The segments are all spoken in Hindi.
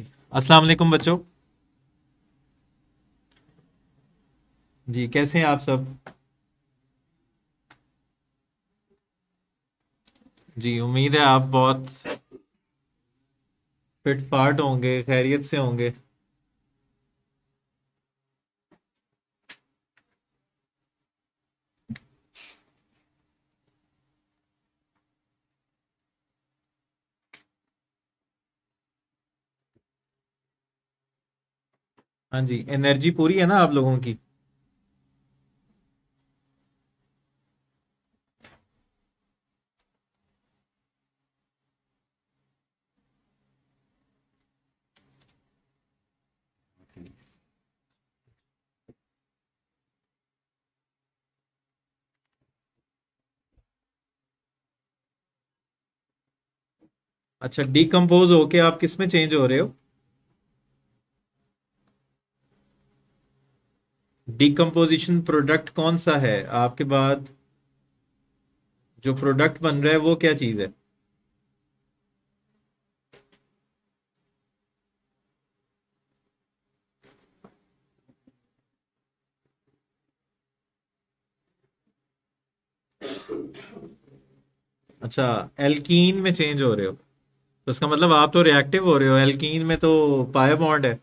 अस्सलाम वालेकुम बच्चों जी कैसे हैं आप सब जी उम्मीद है आप बहुत फिट फाट होंगे खैरियत से होंगे हाँ जी एनर्जी पूरी है ना आप लोगों की अच्छा डीकम्पोज होके आप किस में चेंज हो रहे हो डिकम्पोजिशन प्रोडक्ट कौन सा है आपके बाद जो प्रोडक्ट बन रहा है वो क्या चीज है अच्छा एल्कीन में चेंज हो रहे हो तो इसका मतलब आप तो रिएक्टिव हो रहे हो एल्कीन में तो पाया बॉन्ड है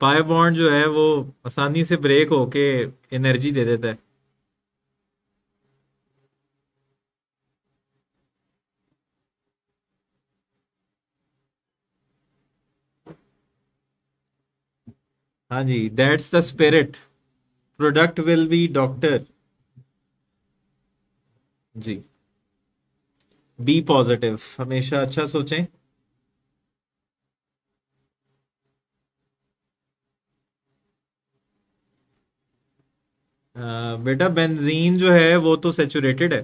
पाए बॉन्ड जो है वो आसानी से ब्रेक होके एनर्जी दे देता है हाँ जी that's the spirit product will be doctor ji be positive हमेशा अच्छा सोचें बेटा बेंजीन जो है वो तो सेचुरेटेड है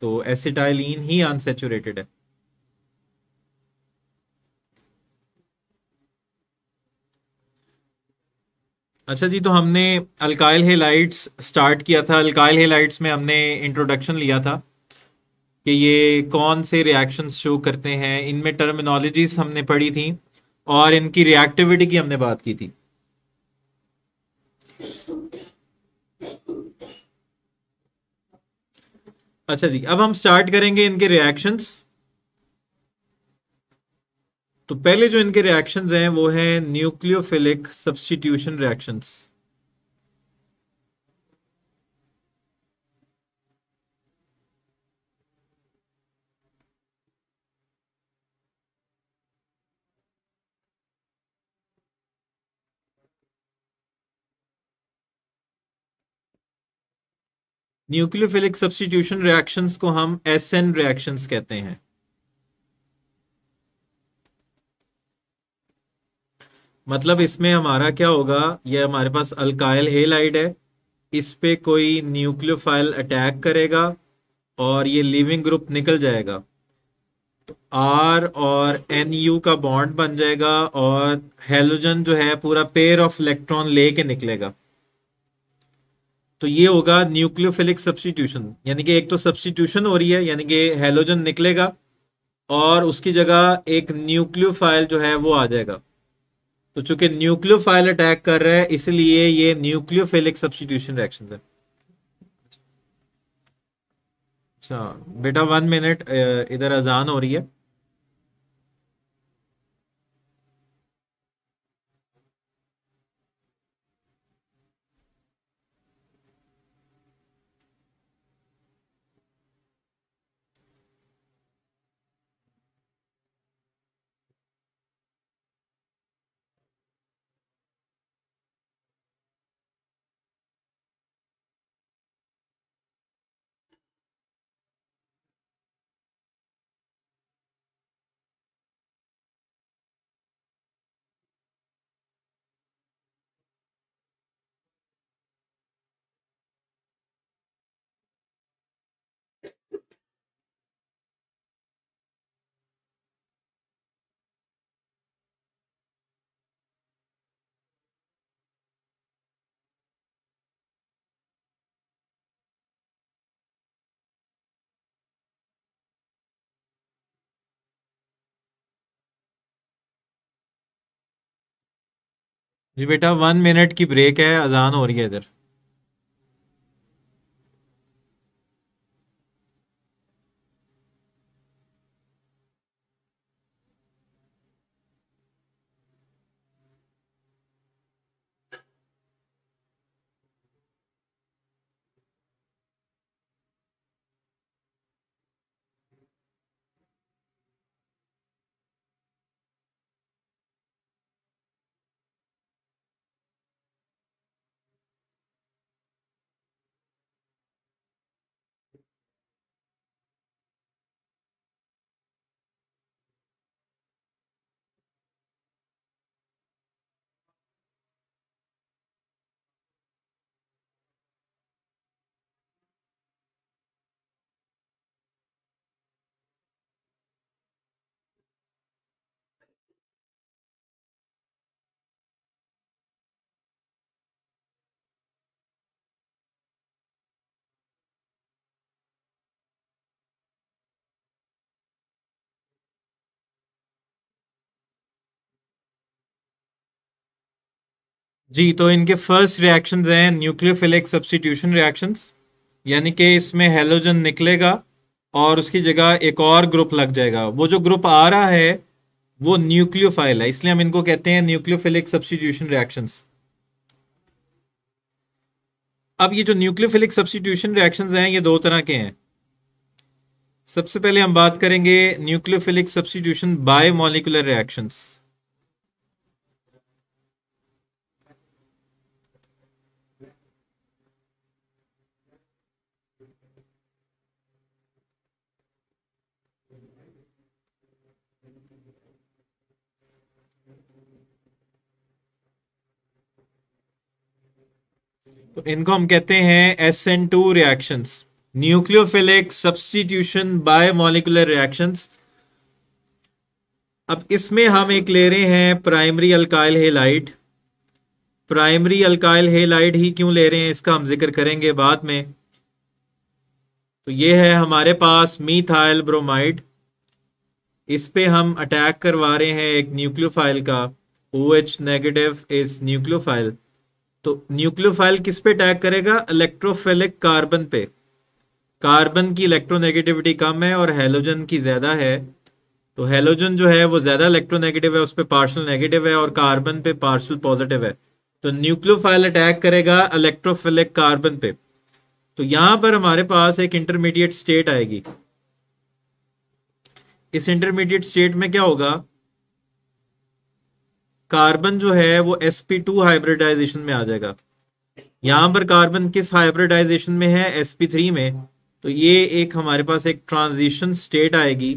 तो एसिटाइलिन ही अनसेचुरेटेड है अच्छा जी तो हमने अल्काइल हेलाइट्स स्टार्ट किया था अल्काइल हेलाइट्स में हमने इंट्रोडक्शन लिया था कि ये कौन से रिएक्शंस शो करते हैं इनमें टर्मिनोलॉजीज हमने पढ़ी थी और इनकी रिएक्टिविटी की हमने बात की थी अच्छा जी अब हम स्टार्ट करेंगे इनके रिएक्शंस तो पहले जो इनके रिएक्शंस हैं वो है nucleophilic substitution reactions nucleophilic substitution reactions को हम एस एन रिएक्शंस कहते हैं मतलब इसमें हमारा क्या होगा ये हमारे पास अल्काइल हेलाइड है इस पे कोई न्यूक्लियोफाइल अटैक करेगा और ये लिविंग ग्रुप निकल जाएगा तो आर और एन यू का बॉन्ड बन जाएगा और हेलोजन जो है पूरा पेयर ऑफ इलेक्ट्रॉन लेके निकलेगा तो ये होगा न्यूक्लियोफिलिक सब्सटीट्यूशन यानी कि एक तो सब्सटीट्यूशन हो रही है यानी कि हेलोजन निकलेगा और उसकी जगह एक न्यूक्लियोफाइल जो है वो आ जाएगा तो चूंकि न्यूक्लियोफाइल अटैक कर रहा है इसलिए ये न्यूक्लियोफिलिक सब्सटीट्यूशन रिएक्शन है अच्छा बेटा वन मिनट इधर अजान हो रही है जी बेटा वन मिनट की ब्रेक है अजान हो रही है इधर जी तो इनके फर्स्ट रिएक्शंस हैं न्यूक्लियोफिलिक सब्सटीट्यूशन रिएक्शंस यानी कि इसमें हेलोजन निकलेगा और उसकी जगह एक और ग्रुप लग जाएगा वो जो ग्रुप आ रहा है वो न्यूक्लियोफाइल है इसलिए हम इनको कहते हैं न्यूक्लियोफिलिक सब्सटीट्यूशन रिएक्शंस अब ये जो न्यूक्लियोफिलिक सब्सटीट्यूशन रिएक्शंस हैं ये दो तरह के हैं सबसे पहले हम बात करेंगे nucleophilic substitution bimolecular reactions तो इनको हम कहते हैं S N two reaction nucleophilic substitution bimolecular reaction अब इसमें हम एक ले रहे हैं primary alkyl halide primary alkyl halide ही क्यों ले रहे हैं इसका हम जिक्र करेंगे बाद में तो ये है हमारे पास मीथाइल ब्रोमाइड इस पे हम अटैक करवा रहे हैं एक न्यूक्लियोफाइल का O H negative is nucleophile तो न्यूक्लियोफाइल किस पे अटैक करेगा इलेक्ट्रोफेलिक कार्बन पे कार्बन की इलेक्ट्रोनेगेटिविटी कम है और हेलोजन की ज़्यादा है तो हेलोजन जो है वो ज़्यादा इलेक्ट्रोनेगेटिव है उस पर पार्शल नेगेटिव है और कार्बन पे पार्शल पॉजिटिव है तो न्यूक्लियोफाइल अटैक करेगा इलेक्ट्रोफिलिक कार्बन पे तो यहां पर हमारे पास एक इंटरमीडिएट स्टेट आएगी इस इंटरमीडिएट स्टेट में क्या होगा कार्बन जो है वो sp2 हाइब्रिडाइजेशन में आ जाएगा यहां पर कार्बन किस हाइब्रिडाइजेशन में है sp3 में तो ये एक हमारे पास एक ट्रांजिशन स्टेट आएगी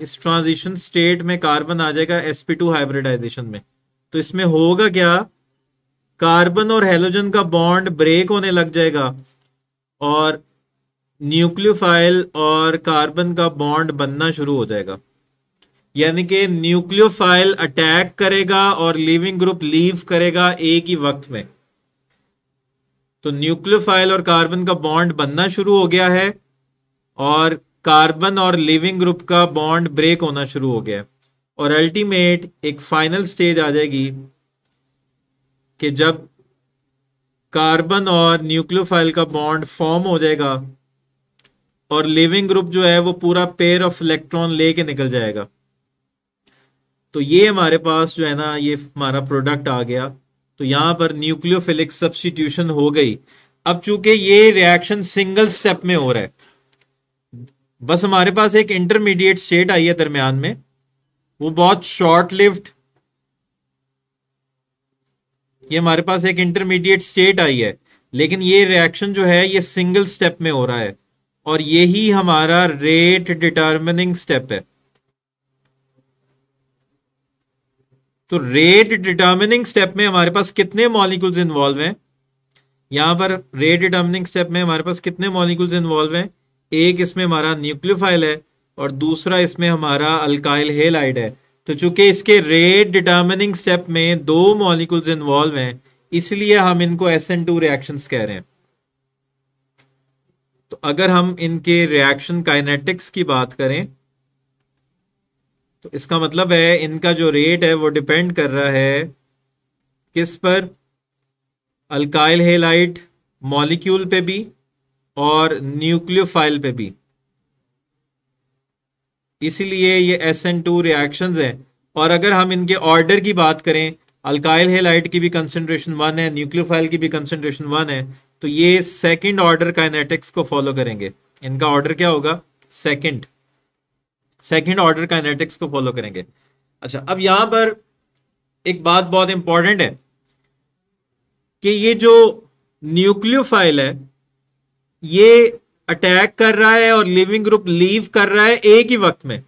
इस ट्रांजिशन स्टेट में कार्बन आ जाएगा sp2 हाइब्रिडाइजेशन में तो इसमें होगा क्या कार्बन और हेलोजन का बॉन्ड ब्रेक होने लग जाएगा और न्यूक्लियोफाइल और कार्बन का बॉन्ड बनना शुरू हो जाएगा यानी कि न्यूक्लियोफाइल अटैक करेगा और लिविंग ग्रुप लीव करेगा एक ही वक्त में तो न्यूक्लियोफाइल और कार्बन का बॉन्ड बनना शुरू हो गया है और कार्बन और लिविंग ग्रुप का बॉन्ड ब्रेक होना शुरू हो गया है और अल्टीमेट एक फाइनल स्टेज आ जाएगी कि जब कार्बन और न्यूक्लियोफाइल का बॉन्ड फॉर्म हो जाएगा और लिविंग ग्रुप जो है वो पूरा पेयर ऑफ इलेक्ट्रॉन लेके निकल जाएगा तो ये हमारे पास जो है ना ये हमारा प्रोडक्ट आ गया तो यहां पर न्यूक्लियोफिलिक सब्सटीट्यूशन हो गई अब चूंकि ये रिएक्शन सिंगल स्टेप में हो रहा है बस हमारे पास एक इंटरमीडिएट स्टेट आई है दरमियान में वो बहुत शॉर्ट लिफ्ट ये हमारे पास एक इंटरमीडिएट स्टेट आई है लेकिन ये रिएक्शन जो है ये सिंगल स्टेप में हो रहा है और यही हमारा रेट डिटरमिनिंग स्टेप है तो रेट डिटरमिनिंग स्टेप में हमारे पास कितने मॉलिक्यूल्स इन्वॉल्व हैं यहां पर रेट डिटरमिनिंग स्टेप में हमारे पास कितने मॉलिक्यूल्स इन्वॉल्व हैं एक इसमें हमारा न्यूक्लियोफाइल है और दूसरा इसमें हमारा अल्काइल हेलाइड है तो चूंकि इसके रेट डिटरमिनिंग स्टेप में दो मॉलिक्यूल्स इन्वॉल्व हैं इसलिए हम इनको एस एन टू रिएक्शन कह रहे हैं तो अगर हम इनके रिएक्शन काइनेटिक्स की बात करें तो इसका मतलब है इनका जो रेट है वो डिपेंड कर रहा है किस पर अल्काइल हेलाइट मॉलिक्यूल पे भी और न्यूक्लियोफाइल पे भी इसीलिए ये एस एन टू रिएक्शन है और अगर हम इनके ऑर्डर की बात करें अल्काइल हेलाइट की भी कंसेंट्रेशन वन है न्यूक्लियोफाइल की भी कंसेंट्रेशन वन है तो ये सेकंड ऑर्डर काइनेटिक्स को फॉलो करेंगे इनका ऑर्डर क्या होगा सेकंड सेकंड ऑर्डर काइनेटिक्स को फॉलो करेंगे अच्छा अब यहां पर एक बात बहुत इंपॉर्टेंट है कि ये जो न्यूक्लियोफाइल है ये अटैक कर रहा है और लिविंग ग्रुप लीव कर रहा है एक ही वक्त में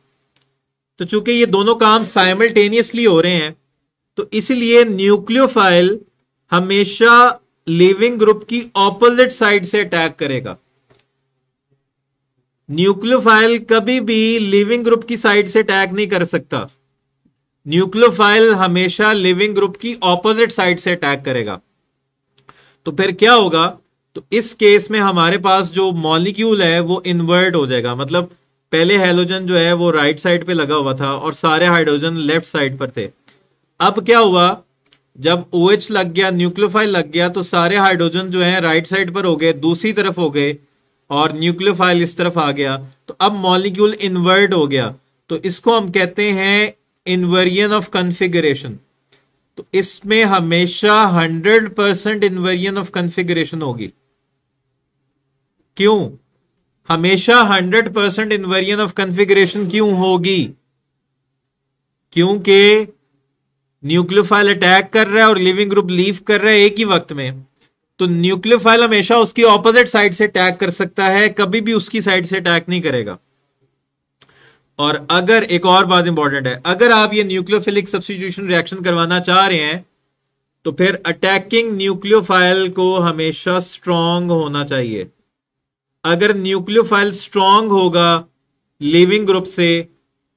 तो चूंकि ये दोनों काम साइमल्टेनियसली हो रहे हैं तो इसलिए न्यूक्लियोफाइल हमेशा लिविंग ग्रुप की ऑपोजिट साइड से अटैक करेगा न्यूक्लियोफाइल कभी भी लिविंग ग्रुप की साइड से अटैक नहीं कर सकता न्यूक्लियोफाइल हमेशा लिविंग ग्रुप की ऑपोजिट साइड से अटैक करेगा तो फिर क्या होगा तो इस केस में हमारे पास जो मॉलिक्यूल है वो इन्वर्ट हो जाएगा मतलब पहले हेलोजन जो है वो राइट साइड पे लगा हुआ था और सारे हाइड्रोजन लेफ्ट साइड पर थे अब क्या हुआ जब ओ OH लग गया न्यूक्लियोफाइल लग गया तो सारे हाइड्रोजन जो है राइट साइड पर हो गए दूसरी तरफ हो गए और न्यूक्लियोफाइल इस तरफ आ गया तो अब मॉलिक्यूल इन्वर्ट हो गया तो इसको हम कहते हैं इन्वर्जन ऑफ कन्फिगरेशन तो इसमें हमेशा 100% परसेंट इन्वरियन ऑफ कन्फिगरेशन होगी क्यों हमेशा 100% परसेंट इन्वरियन ऑफ कन्फिगरेशन क्यों होगी क्योंकि न्यूक्लियोफाइल अटैक कर रहा है और लिविंग ग्रुप लीव कर रहा है एक ही वक्त में तो न्यूक्लियोफाइल हमेशा उसकी ऑपोजिट साइड से अटैक कर सकता है कभी भी उसकी साइड से अटैक नहीं करेगा और अगर एक और बात इंपॉर्टेंट है अगर आप ये न्यूक्लियोफिलिक सब्सिट्यूशन रिएक्शन करवाना चाह रहे हैं तो फिर अटैकिंग न्यूक्लियोफाइल को हमेशा स्ट्रांग होना चाहिए अगर न्यूक्लियोफाइल स्ट्रांग होगा लिविंग ग्रुप से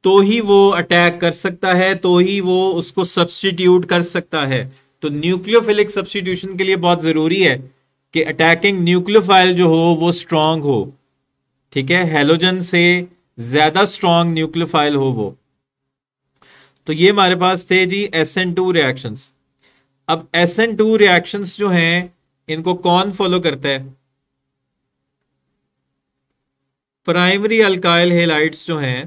तो ही वो अटैक कर सकता है तो ही वो उसको सब्सटीट्यूट कर सकता है तो न्यूक्लियोफिलिक सब्सटीट्यूशन के लिए बहुत जरूरी है कि अटैकिंग न्यूक्लियोफाइल जो हो वो स्ट्रांग हो ठीक है हेलोजन से ज्यादा स्ट्रांग न्यूक्लियोफाइल हो वो तो ये हमारे पास थे जी एस एन टू रिएक्शन अब एस एन टू रिएक्शन जो हैं इनको कौन फॉलो करता है प्राइमरी अल्काइल हेलाइट्स जो हैं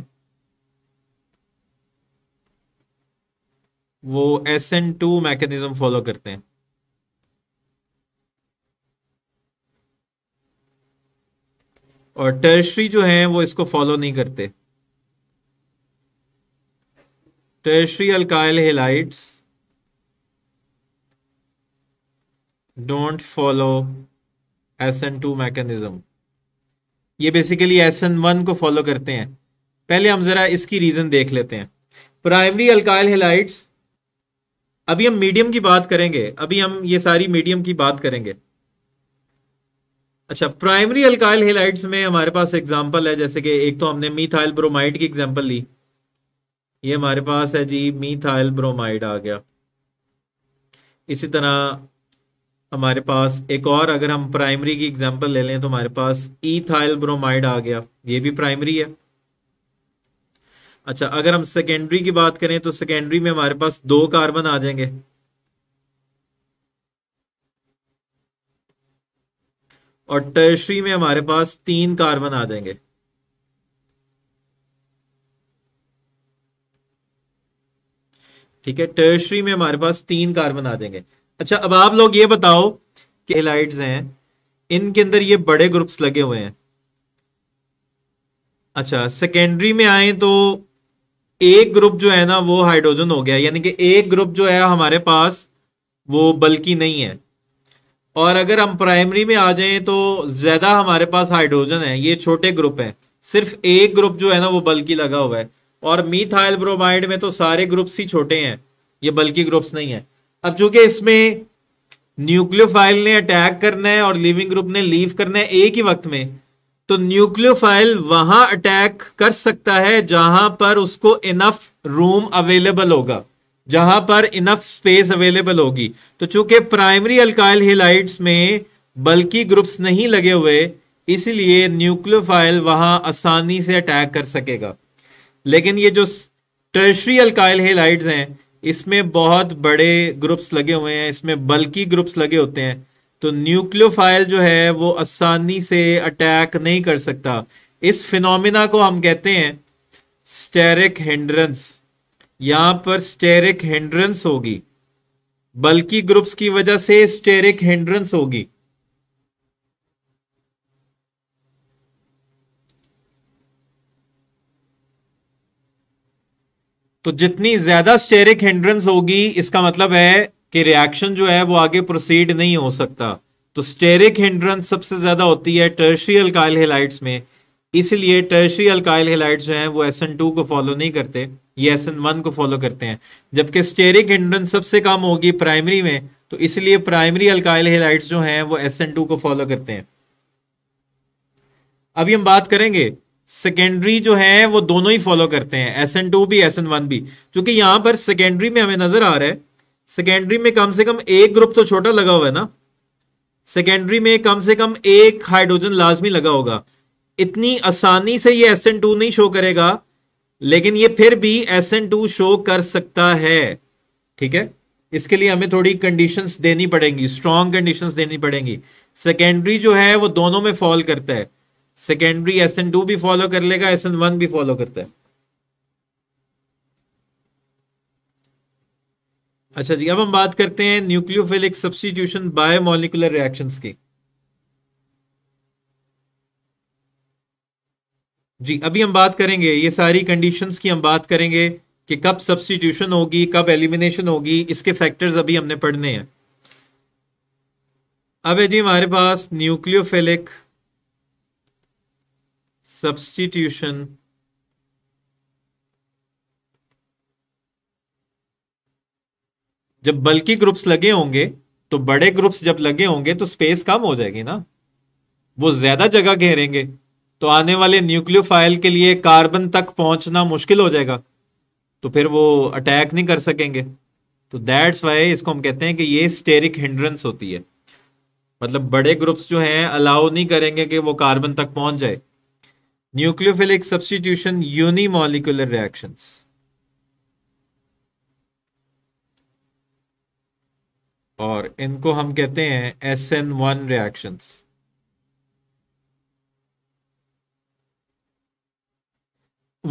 वो S N two mechanism follow करते हैं और टर्शरी जो है वो इसको फॉलो नहीं करते tertiary alkyl halides don't follow S N two mechanism ये बेसिकली एस एन वन को फॉलो करते हैं पहले हम जरा इसकी रीजन देख लेते हैं प्राइमरी अल्काइल हेलाइट्स अभी हम मीडियम की बात करेंगे अभी हम ये सारी मीडियम की बात करेंगे अच्छा प्राइमरी अल्काइल हेलाइट्स में हमारे पास एग्जांपल है जैसे कि एक तो हमने मीथाइल ब्रोमाइड की एग्जांपल ली ये हमारे पास है जी मीथाइल ब्रोमाइड आ गया इसी तरह हमारे पास एक और अगर हम प्राइमरी की एग्जांपल ले लें तो हमारे पास ईथाइल ब्रोमाइड आ गया ये भी प्राइमरी है अच्छा अगर हम सेकेंडरी की बात करें तो सेकेंडरी में हमारे पास दो कार्बन आ जाएंगे और टर्शरी में हमारे पास तीन कार्बन आ जाएंगे ठीक है टर्शरी में हमारे पास तीन कार्बन आ जाएंगे अच्छा अब आप लोग ये बताओ कि एलाइड्स हैं इनके अंदर ये बड़े ग्रुप्स लगे हुए हैं अच्छा सेकेंडरी में आए तो एक ग्रुप जो है ना वो हाइड्रोजन हो गया यानी कि एक ग्रुप जो है हमारे पास वो बल्कि नहीं है और अगर हम प्राइमरी में आ जाएं तो ज्यादा हमारे पास हाइड्रोजन है ये छोटे ग्रुप है सिर्फ एक ग्रुप जो है ना वो बल्कि लगा हुआ है और मीथाइल ब्रोमाइड में तो सारे ग्रुप्स ही छोटे हैं ये बल्कि ग्रुप्स नहीं है अब चूंकि इसमें न्यूक्लियोफाइल ने अटैक करना है और लिविंग ग्रुप ने लीव करना है एक ही वक्त में तो न्यूक्लियोफाइल वहां अटैक कर सकता है जहां पर उसको इनफ रूम अवेलेबल होगा जहां पर इनफ स्पेस अवेलेबल होगी तो चूंकि प्राइमरी अल्काइल हेलाइट्स में बल्कि ग्रुप्स नहीं लगे हुए इसलिए न्यूक्लियोफाइल वहां आसानी से अटैक कर सकेगा लेकिन ये जो ट्रेशरी अल्काइल हेलाइड्स हैं इसमें बहुत बड़े ग्रुप्स लगे हुए हैं इसमें बल्कि ग्रुप्स लगे होते हैं तो न्यूक्लियोफाइल जो है वो आसानी से अटैक नहीं कर सकता इस फिनोमिना को हम कहते हैं स्टेरिक हिंड्रेंस यहां पर स्टेरिक हिंड्रेंस होगी बल्कि ग्रुप्स की वजह से स्टेरिक हिंड्रेंस होगी तो जितनी ज्यादा स्टेरिक हिंड्रेंस होगी इसका मतलब है कि रिएक्शन जो है वो आगे प्रोसीड नहीं हो सकता तो स्टेरिक हिंड्रेंस सबसे ज्यादा होती है टर्शरी अल्काइल हेलाइट्स में इसलिए टर्शरी अल्काइल हेलाइट्स जो हैं वो एस टू को फॉलो नहीं करते ये एस वन को फॉलो करते हैं जबकि स्टेरिक हिंड्रेंस सबसे कम होगी प्राइमरी में तो इसलिए प्राइमरी अल्काइल हेलाइट्स जो हैं वो एस टू को फॉलो करते हैं अभी हम बात करेंगे सेकेंडरी जो है वो दोनों ही फॉलो करते हैं एस एन टू भी एस एन वन भी क्योंकि यहां पर सेकेंडरी में हमें नजर आ रहा है सेकेंडरी में कम से कम एक ग्रुप तो छोटा लगा हुआ है ना सेकेंडरी में कम से कम एक हाइड्रोजन लाजमी लगा होगा इतनी आसानी से ये एस टू नहीं शो करेगा लेकिन ये फिर भी एस टू शो कर सकता है ठीक है इसके लिए हमें थोड़ी कंडीशंस देनी पड़ेंगी स्ट्रॉन्ग कंडीशंस देनी पड़ेंगी सेकेंडरी जो है वो दोनों में फॉल करता है सेकेंडरी एस एन टू भी फॉलो कर लेगा एस एन वन भी फॉलो करता है अच्छा जी अब हम बात करते हैं न्यूक्लियोफिलिक सब्सटीट्यूशन बायोमोलिकुलर रिएक्शंस की जी अभी हम बात करेंगे ये सारी कंडीशंस की हम बात करेंगे कि कब सब्सटीट्यूशन होगी कब एलिमिनेशन होगी इसके फैक्टर्स अभी हमने पढ़ने हैं अब है जी हमारे पास न्यूक्लियोफिलिक सब्सटीट्यूशन जब बल्कि ग्रुप्स लगे होंगे तो बड़े ग्रुप्स जब लगे होंगे तो स्पेस कम हो जाएगी ना वो ज्यादा जगह घेरेंगे तो आने वाले न्यूक्लियोफाइल के लिए कार्बन तक पहुंचना मुश्किल हो जाएगा तो फिर वो अटैक नहीं कर सकेंगे तो दैट्स वाई इसको हम कहते हैं कि ये स्टेरिक हिंड्रेंस होती है मतलब बड़े ग्रुप्स जो हैं अलाउ नहीं करेंगे कि वो कार्बन तक पहुंच जाए न्यूक्लियोफिलिक सब्सटीट्यूशन यूनिमोलिकुलर रिएक्शंस और इनको हम कहते हैं एस एन वन रिएक्शंस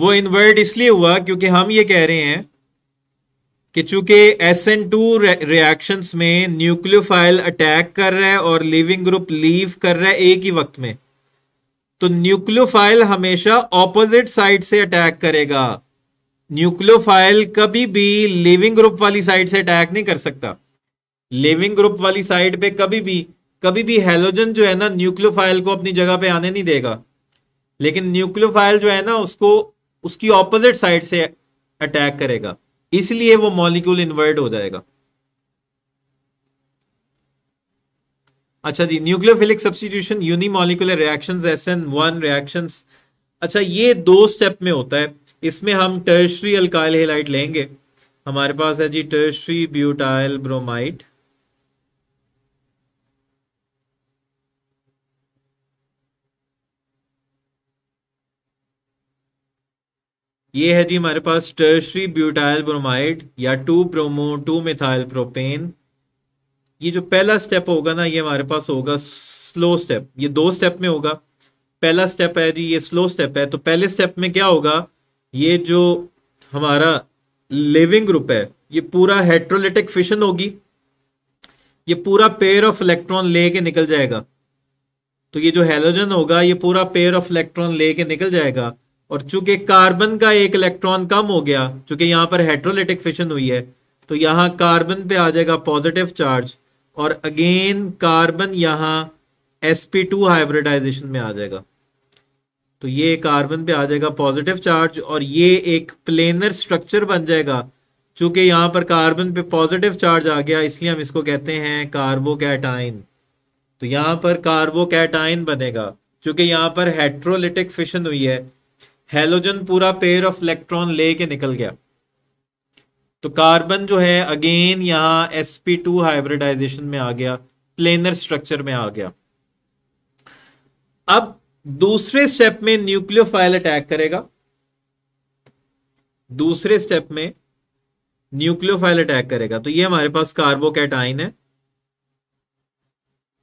वो इन्वर्ट इसलिए हुआ क्योंकि हम ये कह रहे हैं कि चूंकि एस एन टू रिएक्शन में न्यूक्लियोफाइल अटैक कर रहा है और लिविंग ग्रुप लीव कर रहा है एक ही वक्त में तो न्यूक्लियोफाइल हमेशा ऑपोजिट साइड से अटैक करेगा न्यूक्लियोफाइल कभी भी लिविंग ग्रुप वाली साइड से अटैक नहीं कर सकता लिविंग ग्रुप वाली साइड पे कभी भी कभी भी हेलोजन जो है ना न्यूक्लियोफाइल को अपनी जगह पे आने नहीं देगा लेकिन न्यूक्लियोफाइल जो है ना उसको उसकी ऑपोजिट साइड से अटैक करेगा इसलिए वो मॉलिक्यूल इन्वर्ट हो जाएगा अच्छा जी nucleophilic substitution unimolecular reactions S N one reactions अच्छा ये दो स्टेप में होता है इसमें हम टर्शरी अल्काइल हेलाइट लेंगे हमारे पास है जी टर्शरी ब्यूटाइल ब्रोमाइड ये है जी हमारे पास टर्शरी ब्यूटाइल ब्रोमाइड या two bromo two methyl propane ये जो पहला स्टेप होगा ना ये हमारे पास होगा स्लो स्टेप ये दो स्टेप में होगा पहला स्टेप है जी ये स्लो स्टेप है तो पहले स्टेप में क्या होगा ये जो हमारा लिविंग ग्रुप है ये पूरा हेट्रोलिटिक फिशन होगी ये पूरा पेयर ऑफ इलेक्ट्रॉन लेके निकल जाएगा तो ये जो हेलोजन होगा ये पूरा पेयर ऑफ इलेक्ट्रॉन लेके निकल जाएगा और चूंकि कार्बन का एक इलेक्ट्रॉन कम हो गया चूंकि यहां पर हेड्रोलिटिक फिशन हुई है तो यहाँ कार्बन पे आ जाएगा पॉजिटिव चार्ज और अगेन कार्बन यहाँ sp2 हाइब्रिडाइजेशन में आ जाएगा तो ये कार्बन पे आ जाएगा पॉजिटिव चार्ज और ये एक प्लेनर स्ट्रक्चर बन जाएगा चूंकि यहां पर कार्बन पे पॉजिटिव चार्ज आ गया इसलिए हम इसको कहते हैं कार्बो तो यहां पर कार्बो बनेगा चूंकि यहां पर हेट्रोलिटिक फिशन हुई है हेलोजन पूरा पेयर ऑफ इलेक्ट्रॉन लेके निकल गया तो कार्बन जो है अगेन यहां एस पी टू हाइब्रिडाइजेशन में आ गया प्लेनर स्ट्रक्चर में आ गया अब दूसरे स्टेप में न्यूक्लियोफाइल अटैक करेगा दूसरे स्टेप में न्यूक्लियोफाइल अटैक करेगा तो ये हमारे पास कार्बोकैटाइन है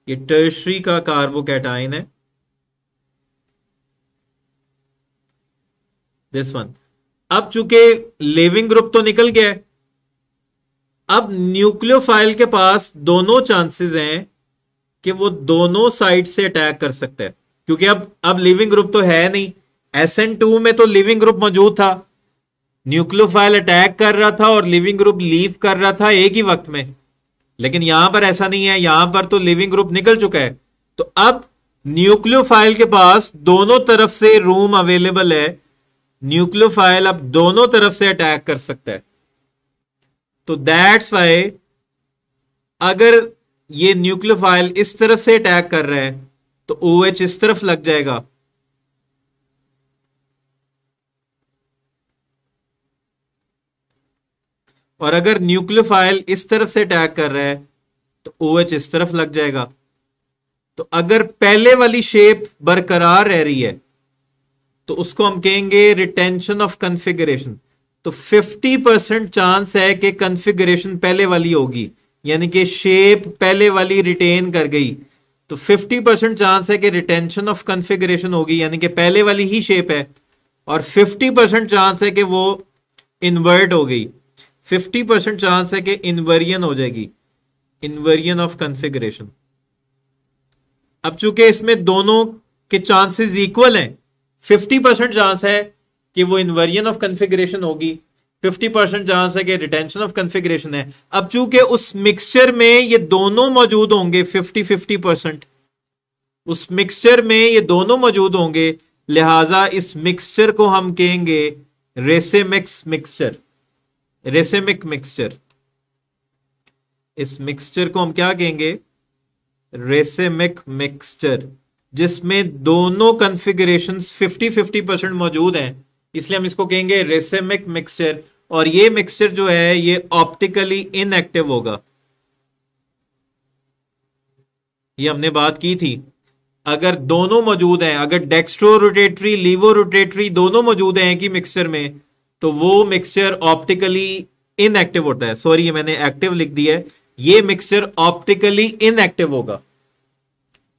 ये टर्शरी का कार्बोकैटाइन है दिस वन अब चूंकि लिविंग ग्रुप तो निकल गया है अब न्यूक्लियोफाइल के पास दोनों चांसेस हैं कि वो दोनों साइड से अटैक कर सकते हैं क्योंकि अब अब लिविंग ग्रुप तो है नहीं एस एन टू में तो लिविंग ग्रुप मौजूद था न्यूक्लियोफाइल अटैक कर रहा था और लिविंग ग्रुप लीव कर रहा था एक ही वक्त में लेकिन यहां पर ऐसा नहीं है यहां पर तो लिविंग ग्रुप निकल चुका है तो अब न्यूक्लियोफाइल के पास दोनों तरफ से रूम अवेलेबल है न्यूक्लियोफाइल अब दोनों तरफ से अटैक कर सकता है तो दैट्स वाई अगर ये न्यूक्लियोफाइल इस तरफ से अटैक कर रहा है तो ओ OH इस तरफ लग जाएगा और अगर न्यूक्लियोफाइल इस तरफ से अटैक कर रहा है तो ओ OH इस तरफ लग जाएगा तो अगर पहले वाली शेप बरकरार रह रही है तो उसको हम कहेंगे रिटेंशन ऑफ कन्फिगरेशन तो 50 परसेंट चांस है कि कन्फिगरेशन पहले वाली होगी यानी कि शेप पहले वाली रिटेन कर गई तो 50 परसेंट चांस है कि रिटेंशन ऑफ कन्फिगरेशन होगी यानी कि पहले वाली ही शेप है और 50 परसेंट चांस है कि वो इन्वर्ट हो गई 50 परसेंट चांस है कि इन्वरियन हो जाएगी इन्वरियन ऑफ कन्फिगरेशन अब चूंकि इसमें दोनों के चांसेस इक्वल हैं फिफ्टी परसेंट चांस है कि वो इन्वर्जन ऑफ कन्फिग्रेशन होगी फिफ्टी परसेंट चांस है कि रिटेंशन ऑफ कन्फिग्रेशन है अब चूंकि उस मिक्सचर में ये दोनों मौजूद होंगे फिफ्टी फिफ्टी परसेंट उस मिक्सचर में ये दोनों मौजूद होंगे लिहाजा इस मिक्सचर को हम कहेंगे रेसेमिक्स मिक्सचर रेसेमिक मिक्सचर इस मिक्सचर को हम क्या कहेंगे रेसेमिक मिक्सचर जिसमें दोनों कन्फिग्रेशन 50 50 परसेंट मौजूद हैं इसलिए हम इसको कहेंगे रेसेमिक मिक्सचर और ये मिक्सचर जो है ये ऑप्टिकली इनएक्टिव होगा ये हमने बात की थी अगर दोनों मौजूद हैं अगर डेक्स्ट्रो रोटेटरी लीवो रोटेटरी दोनों मौजूद हैं कि मिक्सचर में तो वो मिक्सचर ऑप्टिकली इनएक्टिव होता है सॉरी ये मैंने एक्टिव लिख दिया है ये मिक्सचर ऑप्टिकली इनएक्टिव होगा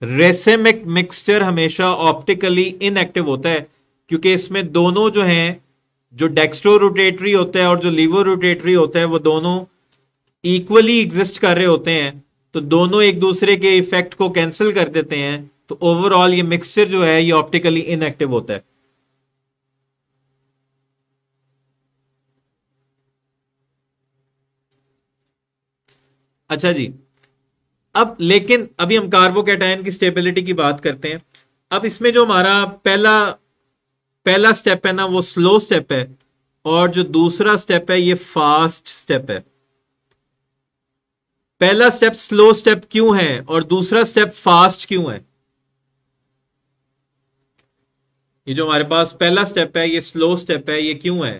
रेसेमिक मिक्सचर हमेशा ऑप्टिकली इनएक्टिव होता है क्योंकि इसमें दोनों जो हैं जो डेक्स्ट्रो रोटेटरी होता है और जो लीवर रोटेटरी होता है वो दोनों इक्वली एग्जिस्ट कर रहे होते हैं तो दोनों एक दूसरे के इफेक्ट को कैंसिल कर देते हैं तो ओवरऑल ये मिक्सचर जो है ये ऑप्टिकली इनएक्टिव होता है अच्छा जी अब लेकिन अभी हम कार्बोकेटायन की स्टेबिलिटी की बात करते हैं अब इसमें जो हमारा पहला पहला स्टेप है ना वो स्लो स्टेप है और जो दूसरा स्टेप है ये फास्ट स्टेप है पहला स्टेप स्लो स्टेप क्यों है और दूसरा स्टेप फास्ट क्यों है ये जो हमारे पास पहला स्टेप है ये स्लो स्टेप है ये क्यों है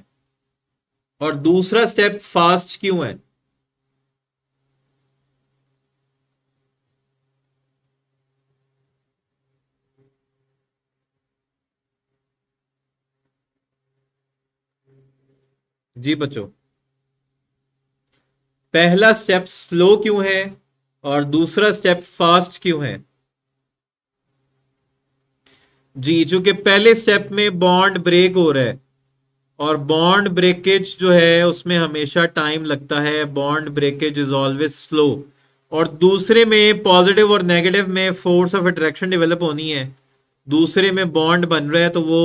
और दूसरा स्टेप फास्ट क्यों है जी बच्चों पहला स्टेप स्लो क्यों है और दूसरा स्टेप फास्ट क्यों है जी चूंकि पहले स्टेप में बॉन्ड ब्रेक हो रहा है और बॉन्ड ब्रेकेज जो है उसमें हमेशा टाइम लगता है bond breakage is always slow और दूसरे में पॉजिटिव और नेगेटिव में फोर्स ऑफ अट्रैक्शन डेवलप होनी है दूसरे में बॉन्ड बन रहा है तो वो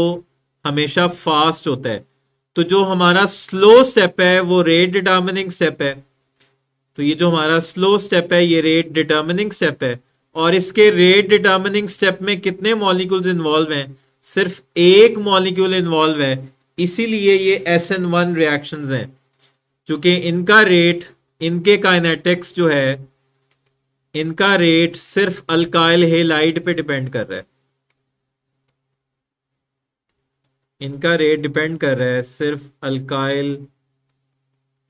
हमेशा फास्ट होता है तो जो हमारा स्लो स्टेप है वो रेट डिटर्मिनिंग स्टेप है तो ये जो हमारा स्लो स्टेप है ये रेट डिटर्मिनिंग स्टेप है और इसके रेट डिटर्मिनिंग स्टेप में कितने मॉलिक्यूल्स इन्वॉल्व हैं सिर्फ एक मॉलिक्यूल इन्वॉल्व है इसीलिए ये एस एन वन रिएक्शन है चूंकि इनका रेट इनके काइनेटिक्स जो है इनका रेट सिर्फ अल्काइल हेलाइड पे डिपेंड कर रहा है इनका रेट डिपेंड कर रहा है सिर्फ अल्काइल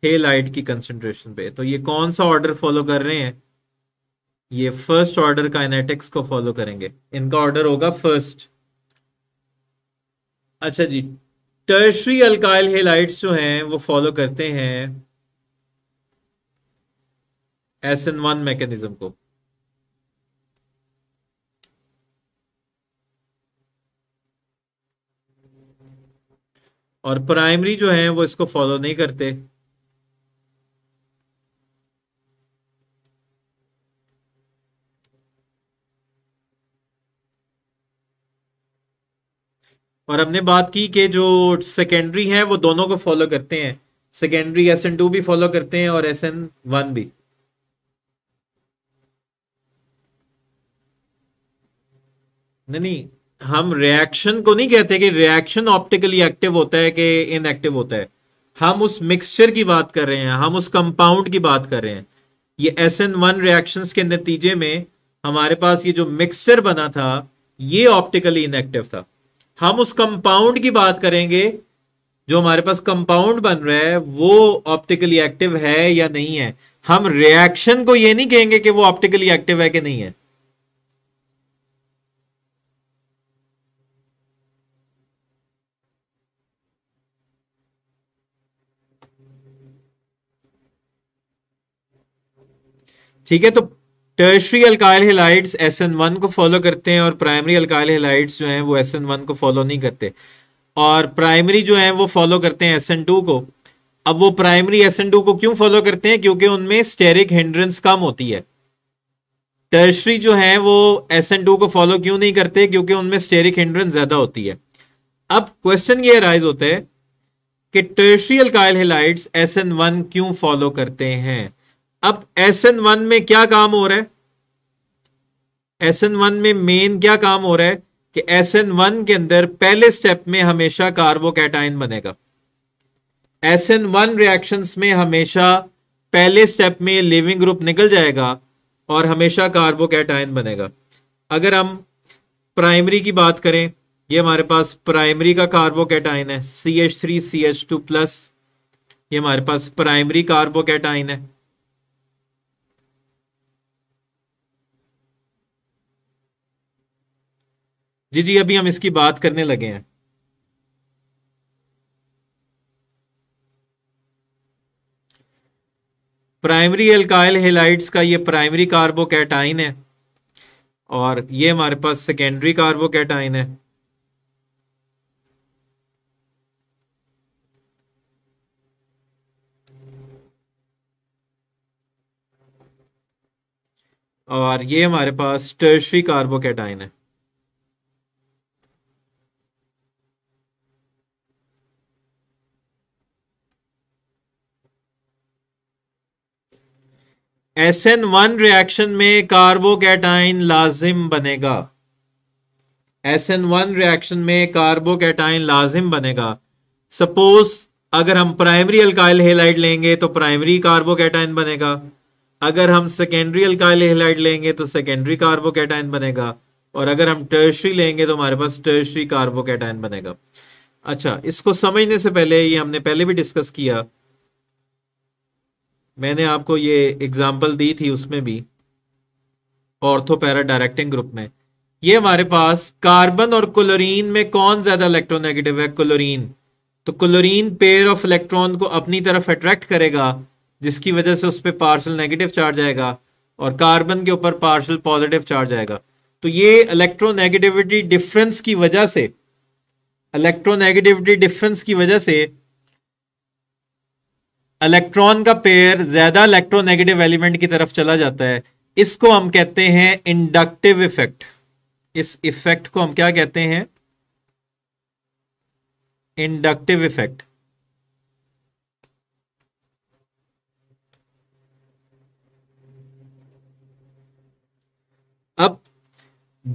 हेलाइट की कंसेंट्रेशन पे तो ये कौन सा ऑर्डर फॉलो कर रहे हैं ये फर्स्ट ऑर्डर काइनेटिक्स को फॉलो करेंगे इनका ऑर्डर होगा फर्स्ट अच्छा जी टर्शरी अल्काइल हेलाइट्स जो हैं वो फॉलो करते हैं एस एन वन मैकेनिज्म को और प्राइमरी जो है वो इसको फॉलो नहीं करते और हमने बात की कि जो सेकेंडरी है वो दोनों को फॉलो करते हैं सेकेंडरी एस एन टू भी फॉलो करते हैं और एस एन वन भी नहीं नहीं हम रिएक्शन को नहीं कहते कि रिएक्शन ऑप्टिकली एक्टिव होता है कि इनएक्टिव होता है हम उस मिक्सचर की बात कर रहे हैं हम उस कंपाउंड की बात कर रहे हैं ये एस एन वन रिएक्शन के नतीजे में हमारे पास ये जो मिक्सचर बना था ये ऑप्टिकली इनएक्टिव था हम उस कंपाउंड की बात करेंगे जो हमारे पास कंपाउंड बन रहा है वो ऑप्टिकली एक्टिव है या नहीं है हम रिएक्शन को ये नहीं कहेंगे कि वो ऑप्टिकली एक्टिव है कि नहीं है ठीक है तो tertiary alkyl halides S N one को फॉलो करते हैं और प्राइमरी अल्काइल हेलाइड्स जो हैं वो एस एन वन को फॉलो नहीं करते और प्राइमरी जो है वो फॉलो करते हैं एस एन टू को अब वो प्राइमरी एस एन टू को क्यों फॉलो करते हैं क्योंकि उनमें स्टेरिक हिंड्रेंस कम होती है टर्शरी जो है वो एस एन टू को फॉलो क्यों नहीं करते क्योंकि उनमें स्टेरिक हिंड्रेंस ज्यादा होती है अब क्वेश्चन ये राइज होता है कि tertiary alkyl halides S N one क्यों फॉलो करते हैं अब एस एन वन में क्या काम हो रहा है एस एन वन में मेन क्या काम हो रहा है कि एस एन वन के अंदर पहले स्टेप में हमेशा कार्बोकैटाइन बनेगा एस एन वन रिएक्शन में हमेशा पहले स्टेप में लिविंग ग्रुप निकल जाएगा और हमेशा कार्बोकैटाइन बनेगा अगर हम प्राइमरी की बात करें ये हमारे पास प्राइमरी का कार्बोकैटाइन है C H three C H two plus ये हमारे पास प्राइमरी कार्बोकैटाइन है जी जी अभी हम इसकी बात करने लगे हैं प्राइमरी एल्काइल हेलाइट्स का ये प्राइमरी कार्बोकैटाइन है और ये हमारे पास सेकेंडरी कार्बोकैटाइन है और ये हमारे पास टर्शरी कार्बोकैटाइन है एस एन वन रिएक्शन में कार्बोकैटाइन लाजिम बनेगा एस एन वन रिएक्शन में कार्बोकैटाइन लाजिम बनेगा सपोज अगर हम प्राइमरी अल्काइल हेलाइट लेंगे तो प्राइमरी कार्बोकैटाइन बनेगा अगर हम सेकेंडरी अल्काइल हेलाइट लेंगे तो सेकेंडरी कार्बोकैटाइन बनेगा और अगर हम टर्शरी लेंगे तो हमारे पास टर्शरी कार्बोकैटाइन बनेगा अच्छा इसको समझने से पहले ये हमने पहले भी डिस्कस किया मैंने आपको ये एग्जाम्पल दी थी उसमें भी ऑर्थोपैरा डायरेक्टिंग ग्रुप में ये हमारे पास कार्बन और क्लोरीन में कौन ज्यादा इलेक्ट्रोनेगेटिव है क्लोरीन तो क्लोरीन पेयर ऑफ इलेक्ट्रॉन को अपनी तरफ अट्रैक्ट करेगा जिसकी वजह से उस पर पार्शल नेगेटिव चार्ज आएगा और कार्बन के ऊपर पार्शल पॉजिटिव चार्ज आएगा तो ये इलेक्ट्रोनेगेटिविटी डिफरेंस की वजह से इलेक्ट्रोनेगेटिविटी डिफरेंस की वजह से इलेक्ट्रॉन का पेयर ज्यादा इलेक्ट्रोनेगेटिव एलिमेंट की तरफ चला जाता है इसको हम कहते हैं इंडक्टिव इफेक्ट इस इफेक्ट को हम क्या कहते हैं इंडक्टिव इफेक्ट अब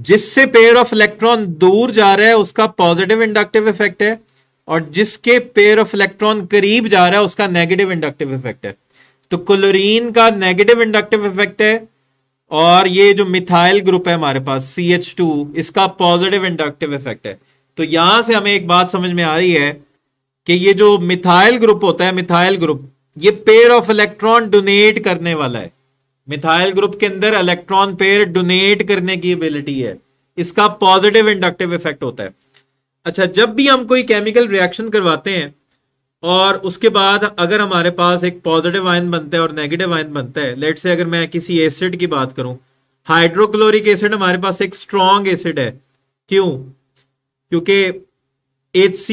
जिससे पेयर ऑफ इलेक्ट्रॉन दूर जा रहा है उसका पॉजिटिव इंडक्टिव इफेक्ट है और जिसके पेयर ऑफ इलेक्ट्रॉन करीब जा रहा है उसका नेगेटिव इंडक्टिव इफेक्ट है तो क्लोरीन का नेगेटिव इंडक्टिव इफेक्ट है और ये जो मिथाइल ग्रुप है हमारे पास सी एच टू इसका पॉजिटिव इंडक्टिव इफेक्ट है तो यहां से हमें एक बात समझ में आ रही है कि ये जो मिथाइल ग्रुप होता है मिथाइल ग्रुप ये पेयर ऑफ इलेक्ट्रॉन डोनेट करने वाला है मिथाइल ग्रुप के अंदर इलेक्ट्रॉन पेयर डोनेट करने की एबिलिटी है इसका पॉजिटिव इंडक्टिव इफेक्ट होता है अच्छा जब भी हम कोई केमिकल रिएक्शन करवाते हैं और उसके बाद अगर हमारे पास एक पॉजिटिव आयन बनता है और नेगेटिव आयन बनता है लेट से अगर मैं किसी एसिड की बात करूं हाइड्रोक्लोरिक एसिड हमारे पास एक स्ट्रॉन्ग एसिड है क्यों क्योंकि एच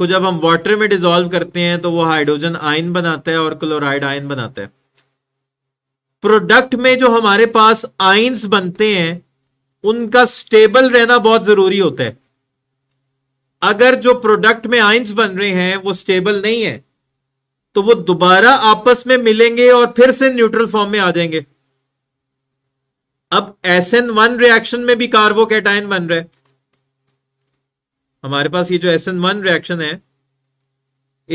को जब हम वाटर में डिजोल्व करते हैं तो वो हाइड्रोजन आयन बनाता है और क्लोराइड आयन बनाता है प्रोडक्ट में जो हमारे पास आइन्स बनते हैं उनका स्टेबल रहना बहुत जरूरी होता है अगर जो प्रोडक्ट में आइंस बन रहे हैं वो स्टेबल नहीं है तो वो दोबारा आपस में मिलेंगे और फिर से न्यूट्रल फॉर्म में आ जाएंगे अब एस एन वन रिएक्शन में भी कार्बोकेटाइन बन रहे हमारे पास ये जो एस एन वन रिएक्शन है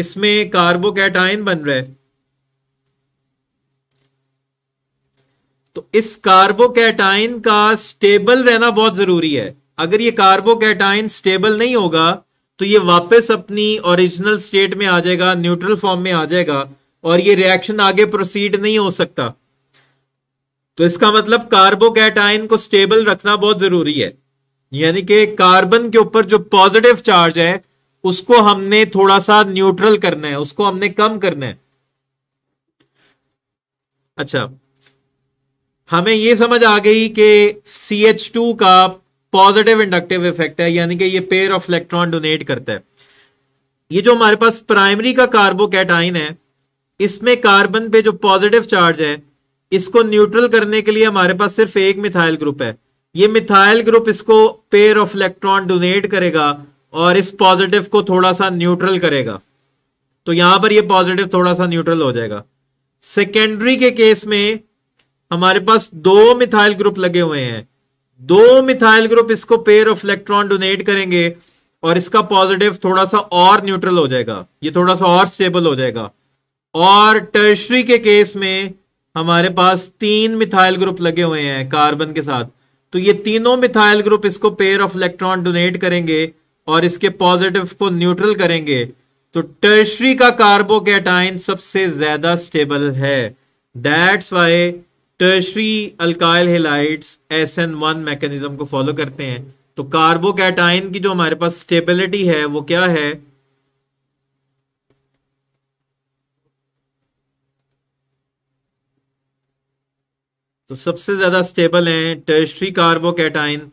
इसमें कार्बोकेटाइन बन रहे तो इस कार्बोकेटाइन का स्टेबल रहना बहुत जरूरी है अगर ये कार्बोकैटाइन स्टेबल नहीं होगा तो ये वापस अपनी ओरिजिनल स्टेट में आ जाएगा न्यूट्रल फॉर्म में आ जाएगा और ये रिएक्शन आगे प्रोसीड नहीं हो सकता तो इसका मतलब कार्बोकैटाइन को स्टेबल रखना बहुत जरूरी है यानी कि कार्बन के ऊपर जो पॉजिटिव चार्ज है उसको हमने थोड़ा सा न्यूट्रल करना है उसको हमने कम करना है अच्छा हमें यह समझ आ गई कि सी एच टू का पॉजिटिव इंडक्टिव इफेक्ट है यानी कि ये पेयर ऑफ इलेक्ट्रॉन डोनेट करता है ये जो हमारे पास प्राइमरी का कार्बोकैटाइन है इसमें कार्बन पे जो पॉजिटिव चार्ज है इसको न्यूट्रल करने के लिए हमारे पास सिर्फ एक मिथाइल ग्रुप है ये मिथाइल ग्रुप इसको पेयर ऑफ इलेक्ट्रॉन डोनेट करेगा और इस पॉजिटिव को थोड़ा सा न्यूट्रल करेगा तो यहां पर ये पॉजिटिव थोड़ा सा न्यूट्रल हो जाएगा सेकेंडरी के केस में हमारे पास दो मिथाइल ग्रुप लगे हुए हैं दो मिथाइल ग्रुप इसको पेयर ऑफ इलेक्ट्रॉन डोनेट करेंगे और इसका पॉजिटिव थोड़ा सा और न्यूट्रल हो जाएगा ये थोड़ा सा और स्टेबल हो जाएगा और टर्शरी के केस में हमारे पास तीन मिथाइल ग्रुप लगे हुए हैं कार्बन के साथ तो ये तीनों मिथाइल ग्रुप इसको पेयर ऑफ इलेक्ट्रॉन डोनेट करेंगे और इसके पॉजिटिव को न्यूट्रल करेंगे तो टर्शरी का कार्बोकेटाइन सबसे ज्यादा स्टेबल है that's why tertiary alkyl halides S N one mechanism को फॉलो करते हैं तो कार्बोकैटाइन की जो हमारे पास स्टेबिलिटी है वो क्या है तो सबसे ज्यादा स्टेबल है टर्शरी कार्बोकैटाइन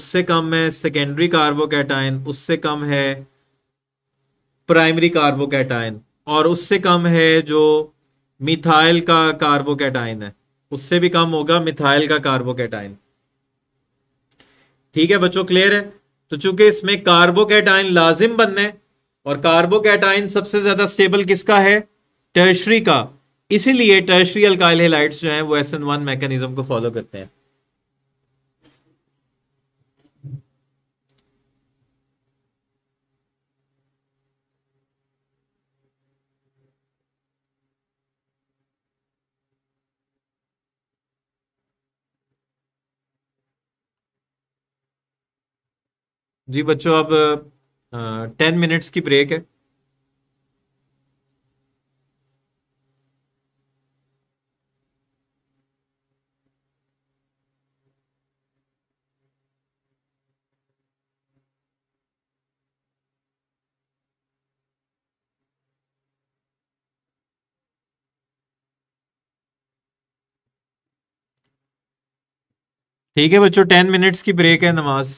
उससे कम है सेकेंडरी कार्बोकैटाइन उससे कम है प्राइमरी कार्बोकैटाइन और उससे कम है जो मिथाइल का कार्बोकैटाइन है उससे भी कम होगा मिथाइल का कार्बोकेटाइन ठीक है बच्चों क्लियर है तो चूंकि इसमें कार्बोकेटाइन लाजिम बनना है और कार्बोकेटाइन सबसे ज्यादा स्टेबल किसका है टर्शरी का इसीलिए टर्शरी अल्काइल हेलाइट्स जो हैं वो एस एन वन मैकेनिज्म को फॉलो करते हैं जी बच्चों अब टेन मिनट्स की ब्रेक है ठीक है बच्चों टेन मिनट्स की ब्रेक है नमाज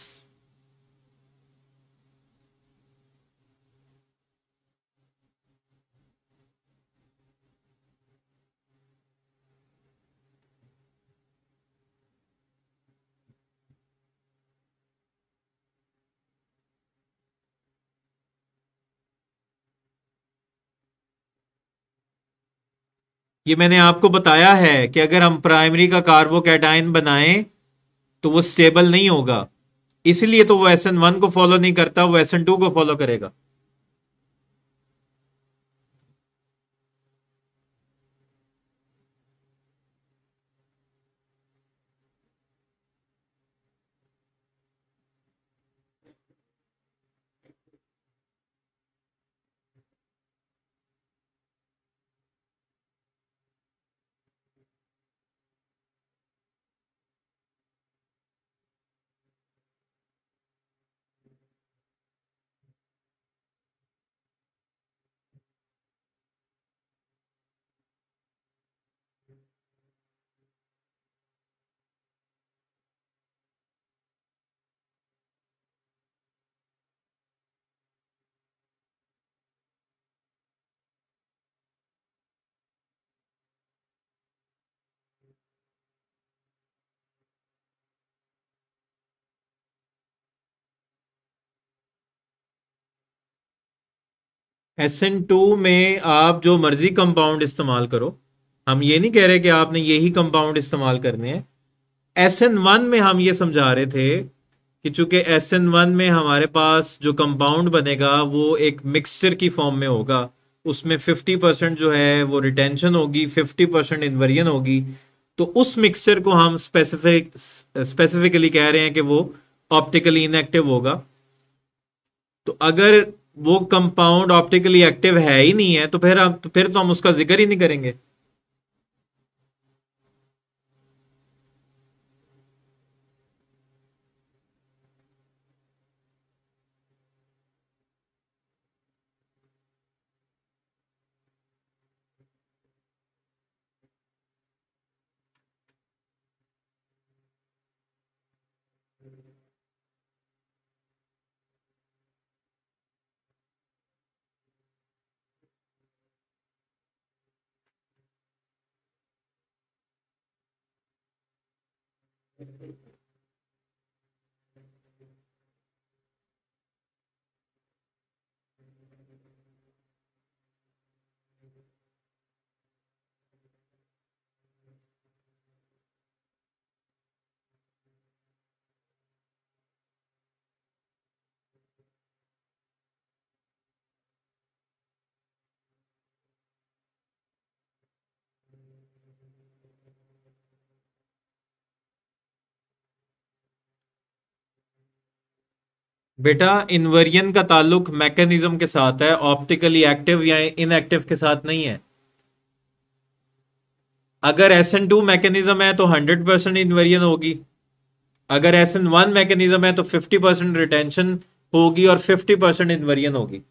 ये मैंने आपको बताया है कि अगर हम प्राइमरी का कैटाइन बनाएं तो वो स्टेबल नहीं होगा इसलिए तो वो एस एन वन को फॉलो नहीं करता वो एस एन टू को फॉलो करेगा एस एन टू में आप जो मर्जी कंपाउंड इस्तेमाल करो हम ये नहीं कह रहे कि आपने यही कंपाउंड इस्तेमाल करने हैं एस एन वन में हम ये समझा रहे थे कि चूंकि एस एन वन में हमारे पास जो कंपाउंड बनेगा वो एक मिक्सचर की फॉर्म में होगा उसमें फिफ्टी परसेंट जो है वो रिटेंशन होगी फिफ्टी परसेंट इन्वर्जन होगी तो उस मिक्सचर को हम स्पेसिफिक स्पेसिफिकली कह रहे हैं कि वो ऑप्टिकली इनएक्टिव होगा तो अगर वो कंपाउंड ऑप्टिकली एक्टिव है ही नहीं है तो फिर आप तो फिर तो हम उसका जिक्र ही नहीं करेंगे बेटा इन्वर्जन का ताल्लुक मैकेनिज्म के साथ है ऑप्टिकली एक्टिव या इनएक्टिव के साथ नहीं है अगर एस एन टू मैकेनिज्म है तो हंड्रेड परसेंट इन्वर्जन होगी अगर एस एन वन मैकेनिज्म है तो फिफ्टी परसेंट रिटेंशन होगी और फिफ्टी परसेंट इन्वर्जन होगी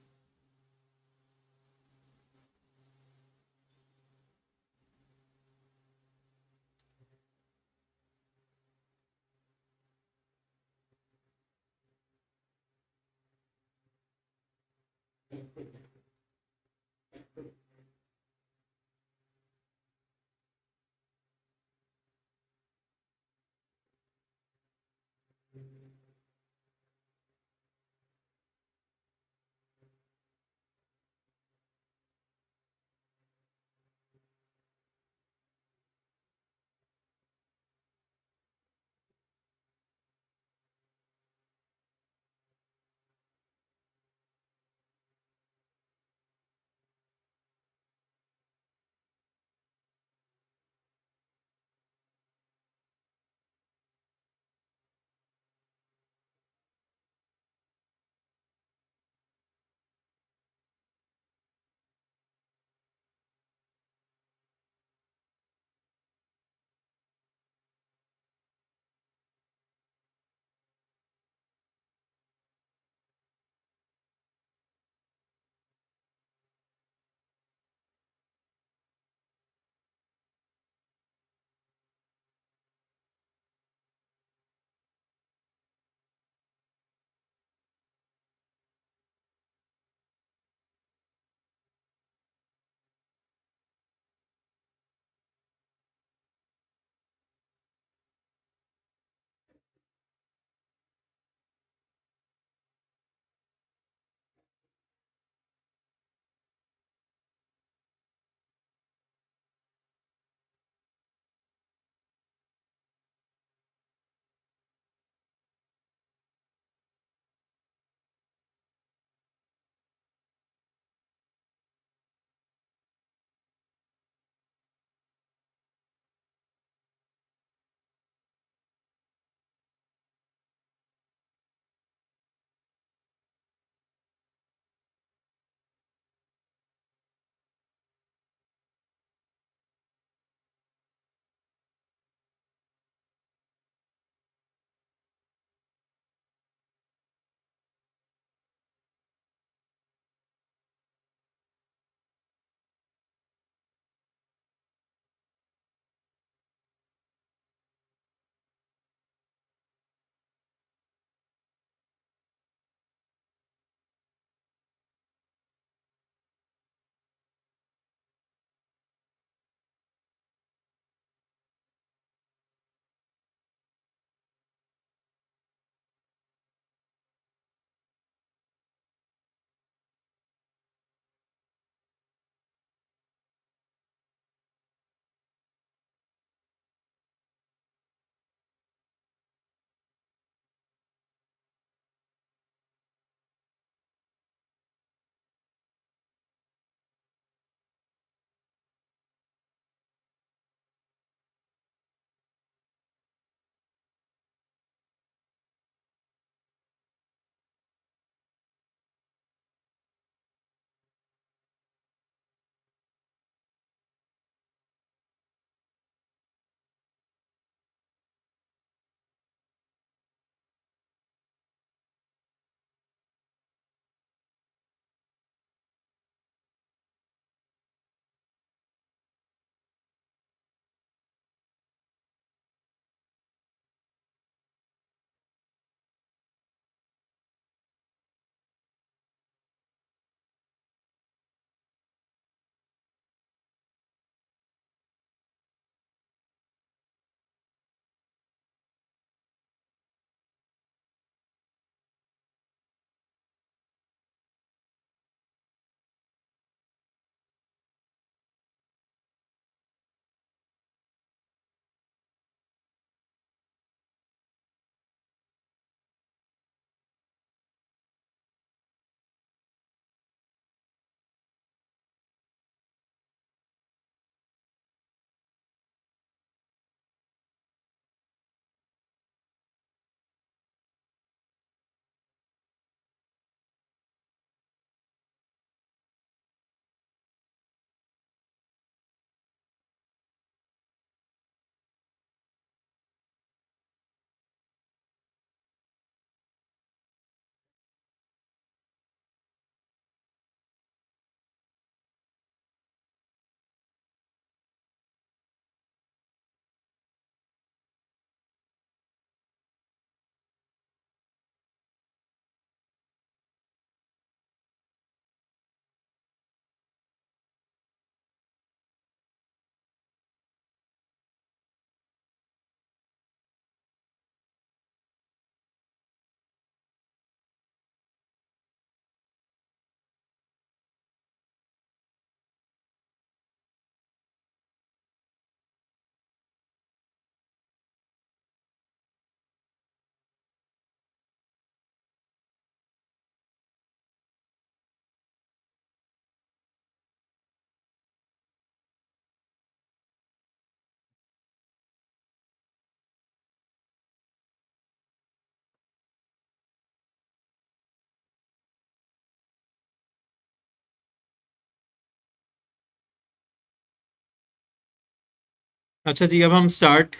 अच्छा जी अब हम स्टार्ट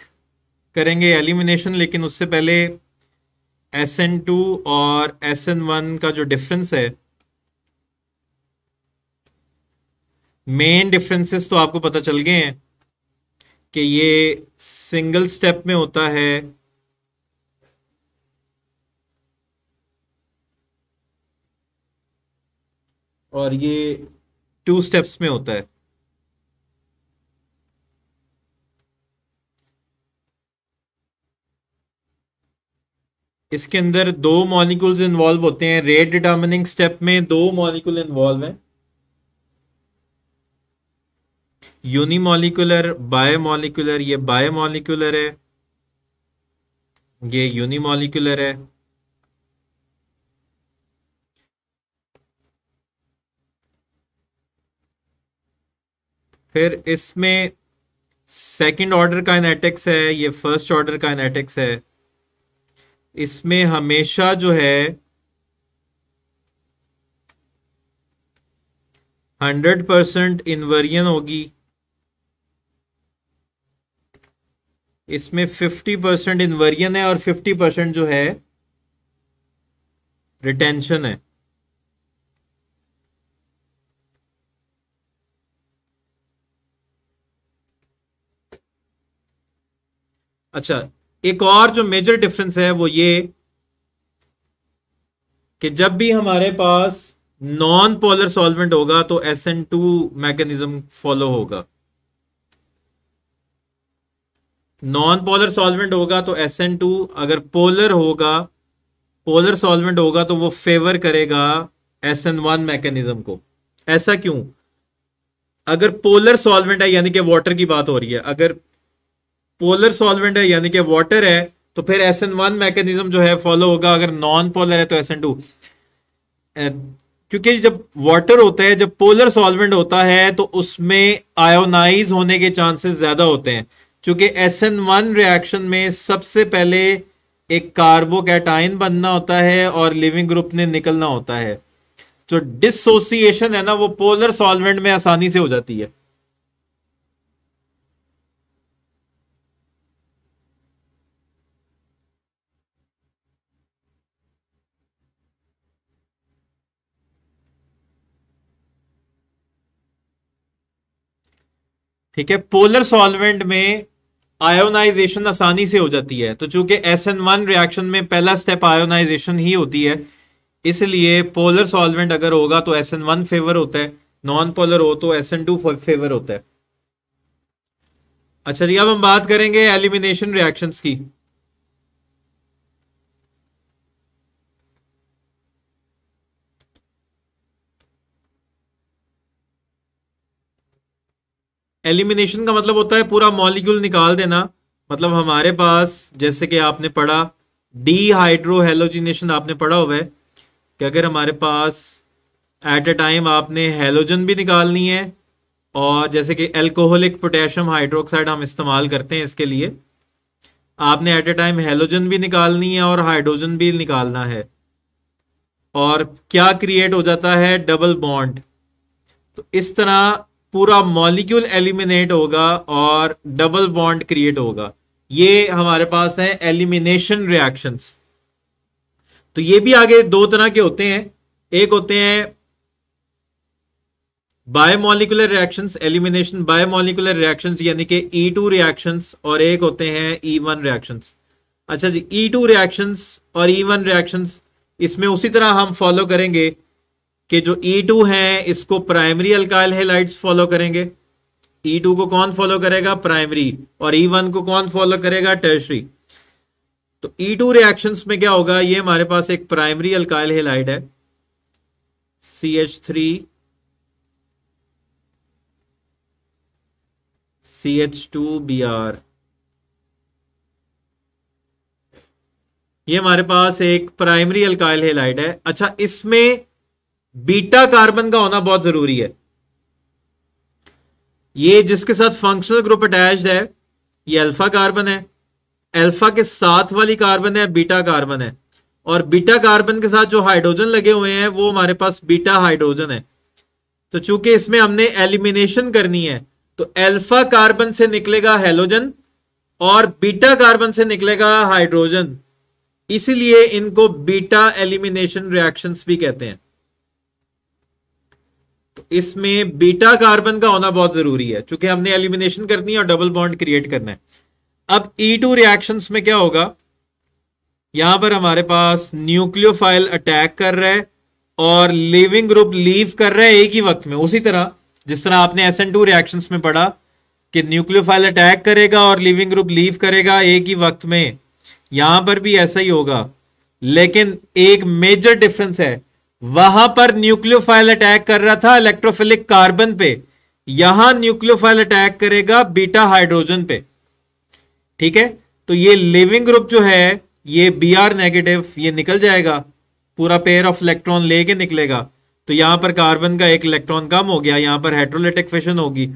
करेंगे एलिमिनेशन लेकिन उससे पहले एस एन टू और एस एन वन का जो डिफरेंस है मेन डिफरेंसेस तो आपको पता चल गए हैं कि ये सिंगल स्टेप में होता है और ये टू स्टेप्स में होता है इसके अंदर दो मॉलिक्यूल्स इन्वॉल्व होते हैं रेट डिटर्मिनिंग स्टेप में दो मॉलिक्यूल इन्वॉल्व हैं यूनिमोलिकुलर बायोमोलिकुलर ये बायोमोलिकुलर है ये यूनिमोलिकुलर है फिर इसमें सेकंड ऑर्डर का एनेटिक्स है ये फर्स्ट ऑर्डर का एनेटिक्स है इसमें हमेशा जो है हंड्रेड परसेंट इन्वरियन होगी इसमें फिफ्टी परसेंट इन्वरियन है और फिफ्टी परसेंट जो है रिटेंशन है अच्छा एक और जो मेजर डिफरेंस है वो ये कि जब भी हमारे पास नॉन पोलर सॉल्वेंट होगा तो S N two mechanism follow होगा नॉन पोलर सॉल्वेंट होगा तो एस एन टू अगर पोलर होगा पोलर सॉल्वेंट होगा तो वो फेवर करेगा एस एन वन मैकेनिज्म को ऐसा क्यों अगर पोलर सॉल्वेंट है यानी कि वाटर की बात हो रही है अगर पोलर सॉल्वेंट है यानी कि वाटर है तो फिर एस एन वन मैकेनिज्म जो है फॉलो होगा अगर नॉन पोलर है तो एस एन टू क्योंकि जब वाटर होता है जब पोलर सॉल्वेंट होता है तो उसमें आयोनाइज होने के चांसेस ज्यादा होते हैं क्योंकि एस एन वन रिएक्शन में सबसे पहले एक कार्बोकैटाइन बनना होता है और लिविंग ग्रुप ने निकलना होता है जो डिसोसिएशन है ना वो पोलर सॉल्वेंट में आसानी से हो जाती है ठीक है पोलर सॉल्वेंट में आयोनाइजेशन आसानी से हो जाती है तो चूंकि एस एन वन रिएक्शन में पहला स्टेप आयोनाइजेशन ही होती है इसलिए पोलर सॉल्वेंट अगर होगा तो एस एन वन फेवर होता है नॉन पोलर हो तो एस एन टू फेवर होता है अच्छा जी अब हम बात करेंगे एलिमिनेशन रिएक्शंस की एलिमिनेशन का मतलब होता है पूरा मॉलिक्यूल निकाल देना मतलब हमारे पास जैसे कि आपने पढ़ा डी हाइड्रोहेलोजिनेशन आपने पढ़ा हुआ है कि अगर हमारे पास एट ए टाइम आपने हेलोजन भी निकालनी है और जैसे कि एल्कोहलिक पोटेशियम हाइड्रोक्साइड हम इस्तेमाल करते हैं इसके लिए आपने एट ए टाइम हेलोजन भी निकालनी है और हाइड्रोजन भी निकालना है और क्या क्रिएट हो जाता है डबल बॉन्ड तो इस तरह पूरा मॉलिक्यूल एलिमिनेट होगा और डबल बॉन्ड क्रिएट होगा ये हमारे पास है एलिमिनेशन रिएक्शंस तो ये भी आगे दो तरह के होते हैं एक होते हैं biomolecular reactions elimination biomolecular reactions यानी कि ई टू रिएक्शंस और एक होते हैं ई वन रिएक्शंस अच्छा जी ई टू रिएक्शंस और ई वन रिएक्शंस इसमें उसी तरह हम फॉलो करेंगे कि जो E2 है इसको प्राइमरी अल्काइल लाइट फॉलो करेंगे E2 को कौन फॉलो करेगा प्राइमरी और E1 को कौन फॉलो करेगा टर्शरी तो E2 रिएक्शंस में क्या होगा ये हमारे पास एक प्राइमरी अल्काइल हेलाइट है C C H H three two B R ये हमारे पास एक प्राइमरी अल्काइल हेलाइट है अच्छा इसमें बीटा कार्बन का होना बहुत जरूरी है ये जिसके साथ फंक्शनल ग्रुप अटैच है ये अल्फा कार्बन है अल्फा के साथ वाली कार्बन है बीटा कार्बन है और बीटा कार्बन के साथ जो हाइड्रोजन लगे हुए हैं वो हमारे पास बीटा हाइड्रोजन है तो चूंकि इसमें हमने एलिमिनेशन करनी है तो अल्फा कार्बन से निकलेगा हेलोजन और बीटा कार्बन से निकलेगा हाइड्रोजन इसीलिए इनको बीटा एलिमिनेशन रिएक्शंस भी कहते हैं इसमें बीटा कार्बन का होना बहुत जरूरी है क्योंकि हमने एलिमिनेशन करनी है और डबल बॉन्ड क्रिएट करना है अब ई टू रिएक्शन में क्या होगा यहां पर हमारे पास न्यूक्लियोफाइल अटैक कर रहा है और लिविंग ग्रुप लीव कर रहा है एक ही वक्त में उसी तरह जिस तरह आपने एस एन टू रिएक्शन में पढ़ा कि न्यूक्लियोफाइल अटैक करेगा और लिविंग ग्रुप लीव करेगा एक ही वक्त में यहां पर भी ऐसा ही होगा लेकिन एक मेजर डिफरेंस है वहां पर न्यूक्लियोफाइल अटैक कर रहा था इलेक्ट्रोफिलिक कार्बन पे यहां न्यूक्लियोफाइल अटैक करेगा बीटा हाइड्रोजन पे ठीक है तो ये लिविंग ग्रुप जो है ये बी आर नेगेटिव ये निकल जाएगा पूरा पेयर ऑफ इलेक्ट्रॉन लेके निकलेगा तो यहां पर कार्बन का एक इलेक्ट्रॉन कम हो गया यहां पर हाइड्रोलिटिक फिशन होगी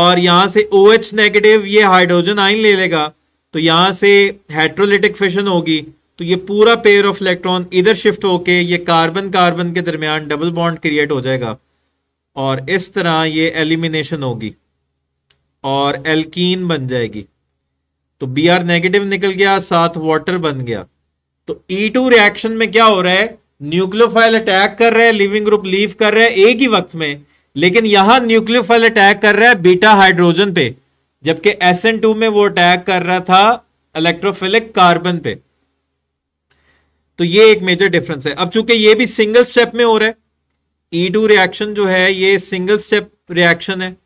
और यहां से ओ OH नेगेटिव ये हाइड्रोजन आइन ले लेगा तो यहां से हाइड्रोलिटिक फिशन होगी तो ये पूरा पेयर ऑफ इलेक्ट्रॉन इधर शिफ्ट होके ये कार्बन कार्बन के दरमियान डबल बॉन्ड क्रिएट हो जाएगा और इस तरह ये एलिमिनेशन होगी और एल्कीन बन जाएगी तो बी आर नेगेटिव निकल गया साथ वाटर बन गया तो ई टू रिएक्शन में क्या हो रहा है न्यूक्लियोफाइल अटैक कर रहा है लिविंग ग्रुप लीव कर रहा है एक ही वक्त में लेकिन यहां न्यूक्लियोफाइल अटैक कर रहा है बीटा हाइड्रोजन पे जबकि एस टू में वो अटैक कर रहा था इलेक्ट्रोफिलिक कार्बन पे तो ये एक मेजर डिफरेंस है अब चूंकि ये भी सिंगल स्टेप में हो रहा है ई टू रिएक्शन जो है ये सिंगल स्टेप रिएक्शन है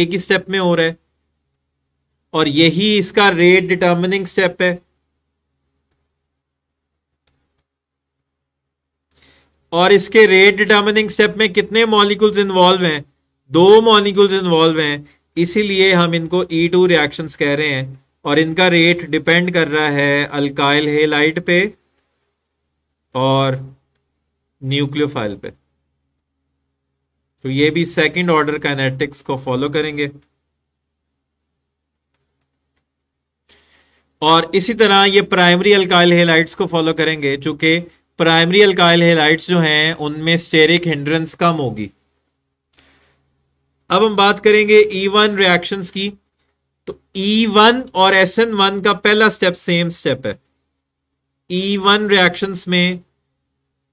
एक ही स्टेप में हो रहा है और यही इसका रेट डिटर्मिनिंग स्टेप है और इसके रेट डिटर्मिनिंग स्टेप में कितने मॉलिक्यूल्स इन्वॉल्व हैं दो मॉलिक्यूल्स इन्वॉल्व हैं इसीलिए हम इनको ई टू रिएक्शन कह रहे हैं और इनका रेट डिपेंड कर रहा है अल्काइल हेलाइट पे और न्यूक्लियोफाइल पे तो ये भी सेकंड ऑर्डर काइनेटिक्स को फॉलो करेंगे और इसी तरह ये प्राइमरी अल्काइल हेलाइट्स को फॉलो करेंगे चूंकि प्राइमरी अल्काइल हेलाइट्स जो हैं उनमें स्टेरिक हिंड्रेंस कम होगी अब हम बात करेंगे ई वन रिएक्शन की तो ई e वन और एस एन वन का पहला स्टेप सेम स्टेप है ई वन रिएक्शन में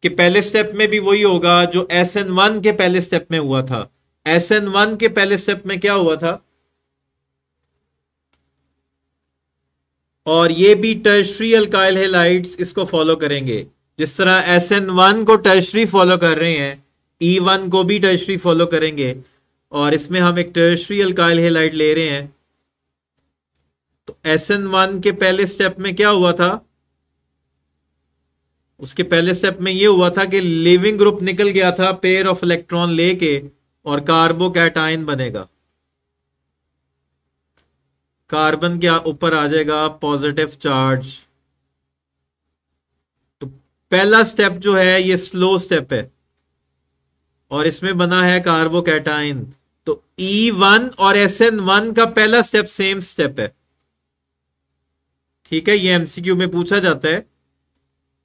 के पहले स्टेप में भी वही होगा जो एस एन वन के पहले स्टेप में हुआ था एस एन वन के पहले स्टेप में क्या हुआ था और ये भी टर्शरी अल्काइल हेलाइट्स इसको फॉलो करेंगे जिस तरह एस एन वन को टर्शरी फॉलो कर रहे हैं ई e वन को भी टर्शरी फॉलो करेंगे और इसमें हम एक टर्शरी अल्काइल हेलाइट ले रहे हैं तो एस एन वन के पहले स्टेप में क्या हुआ था उसके पहले स्टेप में ये हुआ था कि लिविंग ग्रुप निकल गया था पेयर ऑफ इलेक्ट्रॉन लेके और कार्बो कैटाइन बनेगा कार्बन के ऊपर आ जाएगा पॉजिटिव चार्ज तो पहला स्टेप जो है ये स्लो स्टेप है और इसमें बना है कार्बो कैटाइन तो E1 और SN1 का पहला स्टेप सेम स्टेप है ठीक है ये एमसीक्यू में पूछा जाता है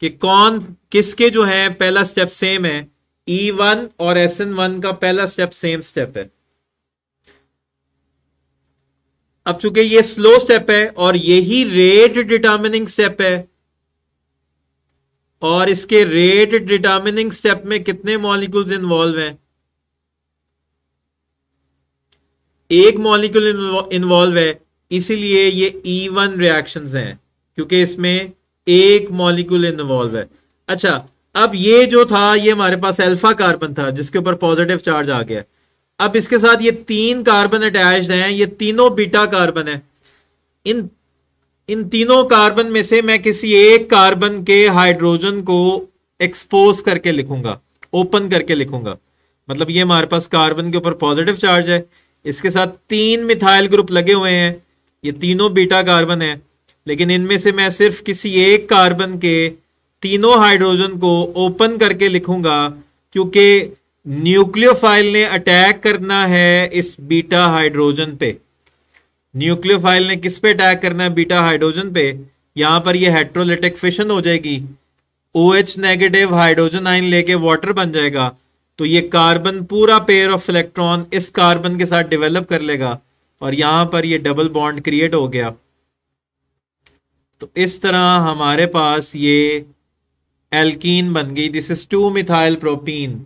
कि कौन किसके जो है पहला स्टेप सेम है ई वन और एस एन वन का पहला स्टेप सेम स्टेप है अब चूंकि ये स्लो स्टेप है और यही रेट डिटर्मिनिंग स्टेप है और इसके रेट डिटर्मिनिंग स्टेप में कितने मॉलिक्यूल्स इन्वॉल्व हैं एक मॉलिक्यूल इन्वॉल्व है इसीलिए ये ई वन रिएक्शन हैं क्योंकि इसमें एक मॉलिक्यूल इन्वॉल्व है अच्छा अब ये जो था ये हमारे पास अल्फा कार्बन था जिसके ऊपर पॉजिटिव चार्ज आ गया अब इसके साथ ये तीन कार्बन अटैच हैं ये तीनों बीटा कार्बन है इन इन तीनों कार्बन में से मैं किसी एक कार्बन के हाइड्रोजन को एक्सपोज करके लिखूंगा ओपन करके लिखूंगा मतलब ये हमारे पास कार्बन के ऊपर पॉजिटिव चार्ज है इसके साथ तीन मिथाइल ग्रुप लगे हुए हैं ये तीनों बीटा कार्बन है लेकिन इनमें से मैं सिर्फ किसी एक कार्बन के तीनों हाइड्रोजन को ओपन करके लिखूंगा क्योंकि न्यूक्लियोफाइल ने अटैक करना है इस बीटा हाइड्रोजन पे न्यूक्लियोफाइल ने किस पे अटैक करना है बीटा हाइड्रोजन पे यहां पर यह हेट्रोलिटिक फिशन हो जाएगी ओ एच नेगेटिव हाइड्रोजन आइन लेके वाटर बन जाएगा तो ये कार्बन पूरा पेयर ऑफ इलेक्ट्रॉन इस कार्बन के साथ डेवलप कर लेगा और यहां पर ये डबल बॉन्ड क्रिएट हो गया तो इस तरह हमारे पास ये एल्कीन बन गई this is two methyl propene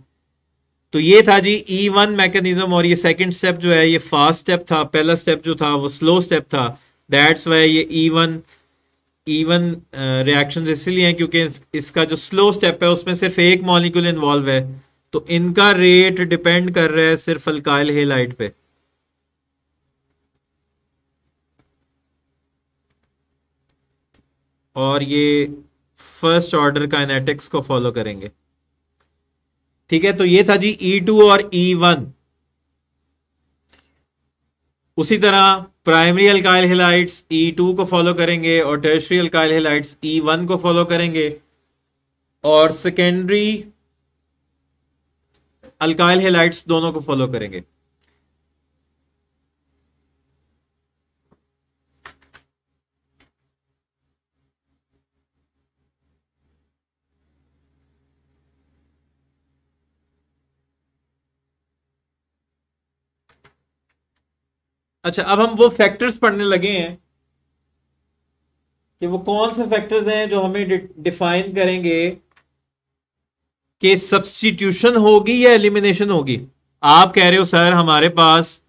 तो ये था जी ई वन मैकेनिज्म और ये सेकंड स्टेप जो है ये फास्ट स्टेप था पहला स्टेप जो था वो स्लो स्टेप था दैट्स वाई ये E one E one reaction इसीलिए हैं क्योंकि इसका जो स्लो स्टेप है उसमें सिर्फ एक मॉलिक्यूल इन्वॉल्व है तो इनका रेट डिपेंड कर रहा है सिर्फ अल्काइल हेलाइट पे और ये फर्स्ट ऑर्डर काइनेटिक्स को फॉलो करेंगे ठीक है तो ये था जी ई e टू और ई e वन उसी तरह primary alkyl halides E two को फॉलो करेंगे और tertiary alkyl halides E one को फॉलो करेंगे और सेकेंडरी अल्काइल हेलाइट्स दोनों को फॉलो करेंगे अच्छा अब हम वो फैक्टर्स पढ़ने लगे हैं कि वो कौन से फैक्टर्स हैं जो हमें डिफाइन करेंगे कि सब्सटीट्यूशन होगी या एलिमिनेशन होगी आप कह रहे हो सर हमारे पास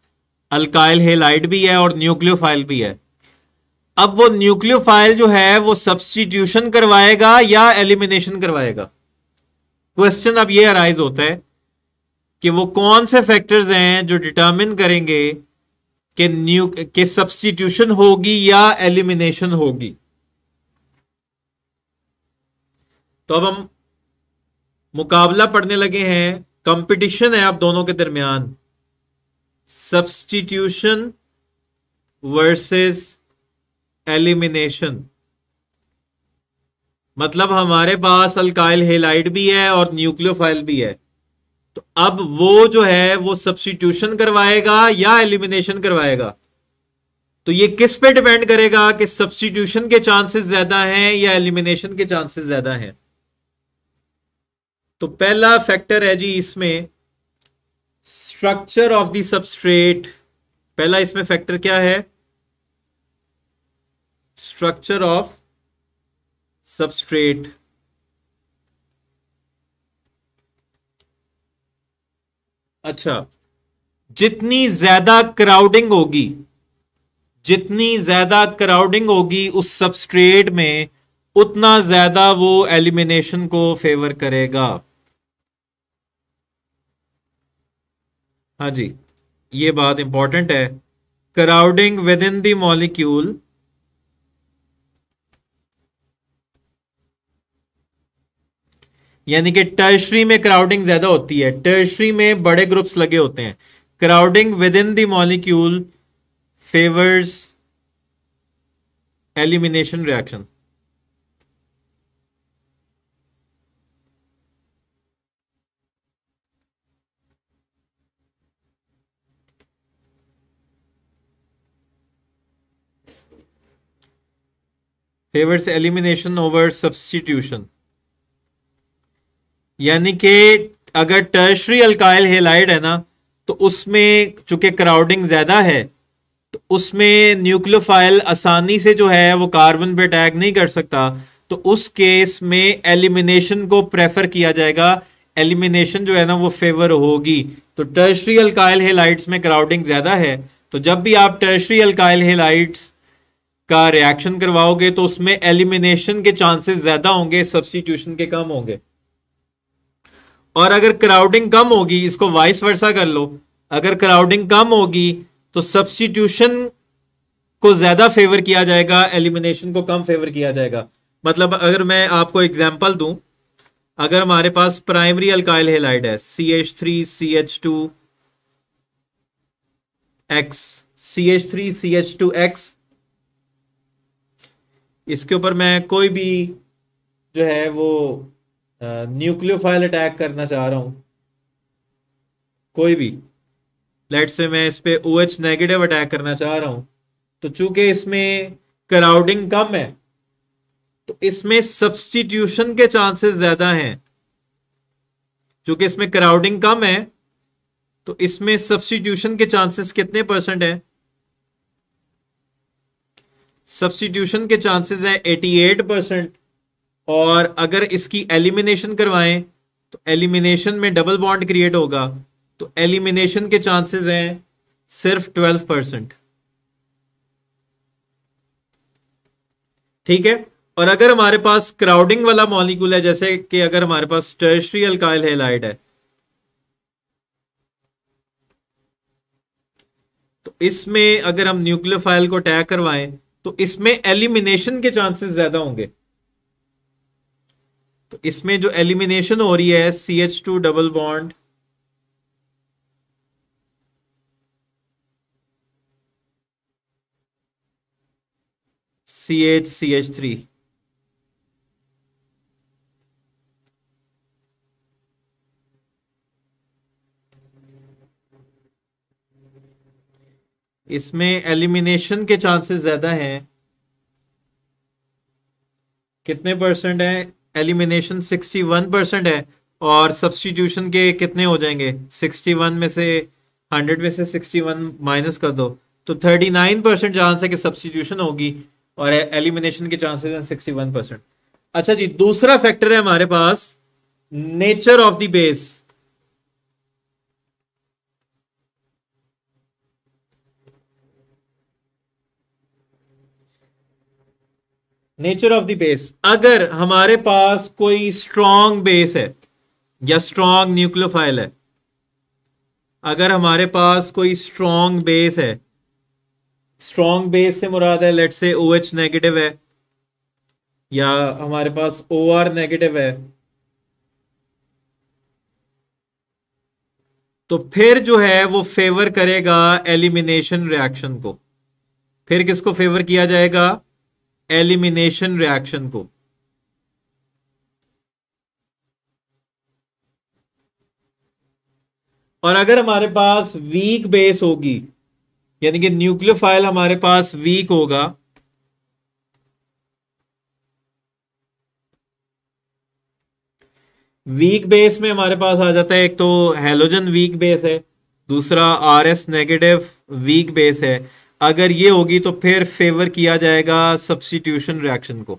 अल्काइल हेलाइट भी है और न्यूक्लियोफाइल भी है अब वो न्यूक्लियोफाइल जो है वो सब्सटीट्यूशन करवाएगा या एलिमिनेशन करवाएगा क्वेश्चन अब ये अराइज होता है कि वो कौन से फैक्टर्स हैं जो डिटर्मिन करेंगे कि न्यू के सब्सटीट्यूशन होगी या एलिमिनेशन होगी तो अब हम मुकाबला पढ़ने लगे हैं कंपटीशन है आप दोनों के दरमियान सब्सटीट्यूशन वर्सेस एलिमिनेशन मतलब हमारे पास अल्काइल हेलाइड भी है और न्यूक्लियोफाइल भी है तो अब वो जो है वो सब्सटीट्यूशन करवाएगा या एलिमिनेशन करवाएगा तो ये किस पे डिपेंड करेगा कि सब्सटीट्यूशन के चांसेस ज्यादा हैं या एलिमिनेशन के चांसेस ज्यादा हैं तो पहला फैक्टर है जी इसमें स्ट्रक्चर ऑफ द सबस्ट्रेट पहला इसमें फैक्टर क्या है स्ट्रक्चर ऑफ सबस्ट्रेट अच्छा जितनी ज्यादा क्राउडिंग होगी जितनी ज्यादा क्राउडिंग होगी उस सबस्ट्रेट में उतना ज्यादा वो एलिमिनेशन को फेवर करेगा हाँ जी ये बात इंपॉर्टेंट है crowding within the molecule यानी कि टर्शरी में क्राउडिंग ज्यादा होती है टर्शरी में बड़े ग्रुप्स लगे होते हैं crowding within the molecule favours elimination reaction favors elimination over substitution यानी कि अगर टर्शरी अल्काइल हेलाइड है ना तो उसमें चूंकि क्राउडिंग ज़्यादा है तो उसमें न्यूक्लियोफाइल आसानी से जो है वो कार्बन पे अटैक नहीं कर सकता तो उस केस में एलिमिनेशन को प्रेफर किया जाएगा एलिमिनेशन जो है ना वो फेवर होगी तो टर्शरी अल्काइल हेलाइट्स में क्राउडिंग ज़्यादा है तो जब भी आप टर्शरी अल्काइल हेलाइट्स का रिएक्शन करवाओगे तो उसमें एलिमिनेशन के चांसेस ज़्यादा होंगे सब्सिट्यूशन के कम होंगे और अगर क्राउडिंग कम होगी इसको वाइस वर्षा कर लो अगर क्राउडिंग कम होगी तो सब्सटीट्यूशन को ज्यादा फेवर किया जाएगा एलिमिनेशन को कम फेवर किया जाएगा मतलब अगर मैं आपको एग्जाम्पल दू अगर हमारे पास प्राइमरी अल्काइल हेलाइड है C H three C H two X C H three C H two X इसके ऊपर मैं कोई भी जो है वो न्यूक्लियोफाइल अटैक करना चाह रहा हूं कोई भी लेट से मैं इस पर ओ एच नेगेटिव अटैक करना चाह रहा हूं तो चूंकि इसमें क्राउडिंग कम है तो इसमें सब्सटीट्यूशन के चांसेस ज्यादा हैं चूंकि इसमें क्राउडिंग कम है तो इसमें सब्सटीट्यूशन के चांसेस कितने परसेंट है सब्सटीट्यूशन के चांसेस है 88 परसेंट और अगर इसकी एलिमिनेशन करवाएं तो एलिमिनेशन में डबल बॉन्ड क्रिएट होगा तो एलिमिनेशन के चांसेस हैं सिर्फ ट्वेल्व परसेंट ठीक है और अगर हमारे पास क्राउडिंग वाला मॉलिक्यूल है जैसे कि अगर हमारे पास टर्शरी अल्काइल हेलाइड है तो इसमें अगर हम न्यूक्लियोफाइल को अटैक करवाएं तो इसमें एलिमिनेशन के चांसेस ज्यादा होंगे तो इसमें जो एलिमिनेशन हो रही है C H two double bond C H C H three इसमें एलिमिनेशन के चांसेस ज्यादा हैं कितने परसेंट है एलिमिनेशन 61 परसेंट है और सब्सटीट्यूशन के कितने हो जाएंगे 61 में से 100 में से 61 माइनस कर दो तो 39 परसेंट चांस है कि सब्सटीट्यूशन होगी और एलिमिनेशन के चांसेस हैं 61 परसेंट अच्छा जी दूसरा फैक्टर है हमारे पास nature of the base nature of the base अगर हमारे पास कोई स्ट्रॉन्ग बेस है या स्ट्रॉन्ग न्यूक्लियोफाइल है अगर हमारे पास कोई स्ट्रॉन्ग बेस है स्ट्रॉन्ग बेस से मुराद है लेट से ओ एच नेगेटिव है या हमारे पास ओ आर नेगेटिव है तो फिर जो है वो फेवर करेगा एलिमिनेशन रिएक्शन को फिर किसको फेवर किया जाएगा एलिमिनेशन रिएक्शन को और अगर हमारे पास वीक बेस होगी यानी कि न्यूक्लियोफाइल फाइल हमारे पास वीक होगा वीक बेस में हमारे पास आ जाता है एक तो हेलोजन वीक बेस है दूसरा आरएस नेगेटिव वीक बेस है अगर ये होगी तो फिर फेवर किया जाएगा सब्सिट्यूशन रिएक्शन को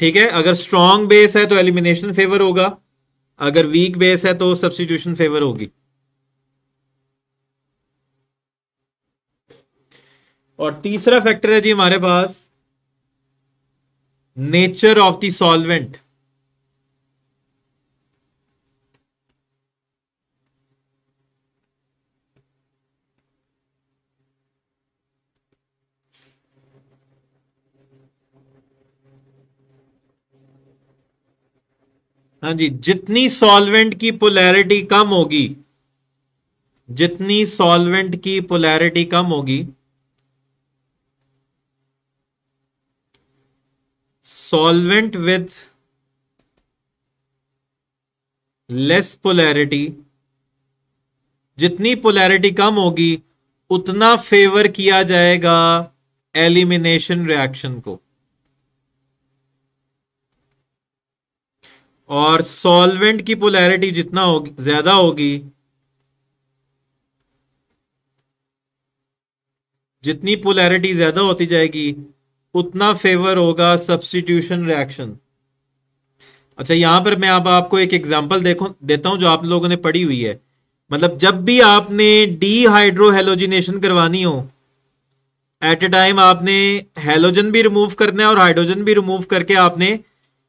ठीक है अगर स्ट्रॉन्ग बेस है तो एलिमिनेशन फेवर होगा अगर वीक बेस है तो सब्सिट्यूशन फेवर होगी और तीसरा फैक्टर है जी हमारे पास नेचर ऑफ द सॉल्वेंट हाँ जी जितनी सॉल्वेंट की पोलैरिटी कम होगी जितनी सॉल्वेंट की पोलैरिटी कम होगी सॉल्वेंट विथ लेस पोलैरिटी जितनी पोलैरिटी कम होगी उतना फेवर किया जाएगा एलिमिनेशन रिएक्शन को और सॉल्वेंट की पोलैरिटी जितना होगी ज्यादा होगी जितनी पोलैरिटी ज्यादा होती जाएगी उतना फेवर होगा सब्सटीट्यूशन रिएक्शन अच्छा यहां पर मैं अब आप आपको एक एग्जांपल देखो देता हूं जो आप लोगों ने पढ़ी हुई है मतलब जब भी आपने डीहाइड्रोहेलोजिनेशन करवानी हो एट ए टाइम आपने हेलोजन भी रिमूव करना है और हाइड्रोजन भी रिमूव करके आपने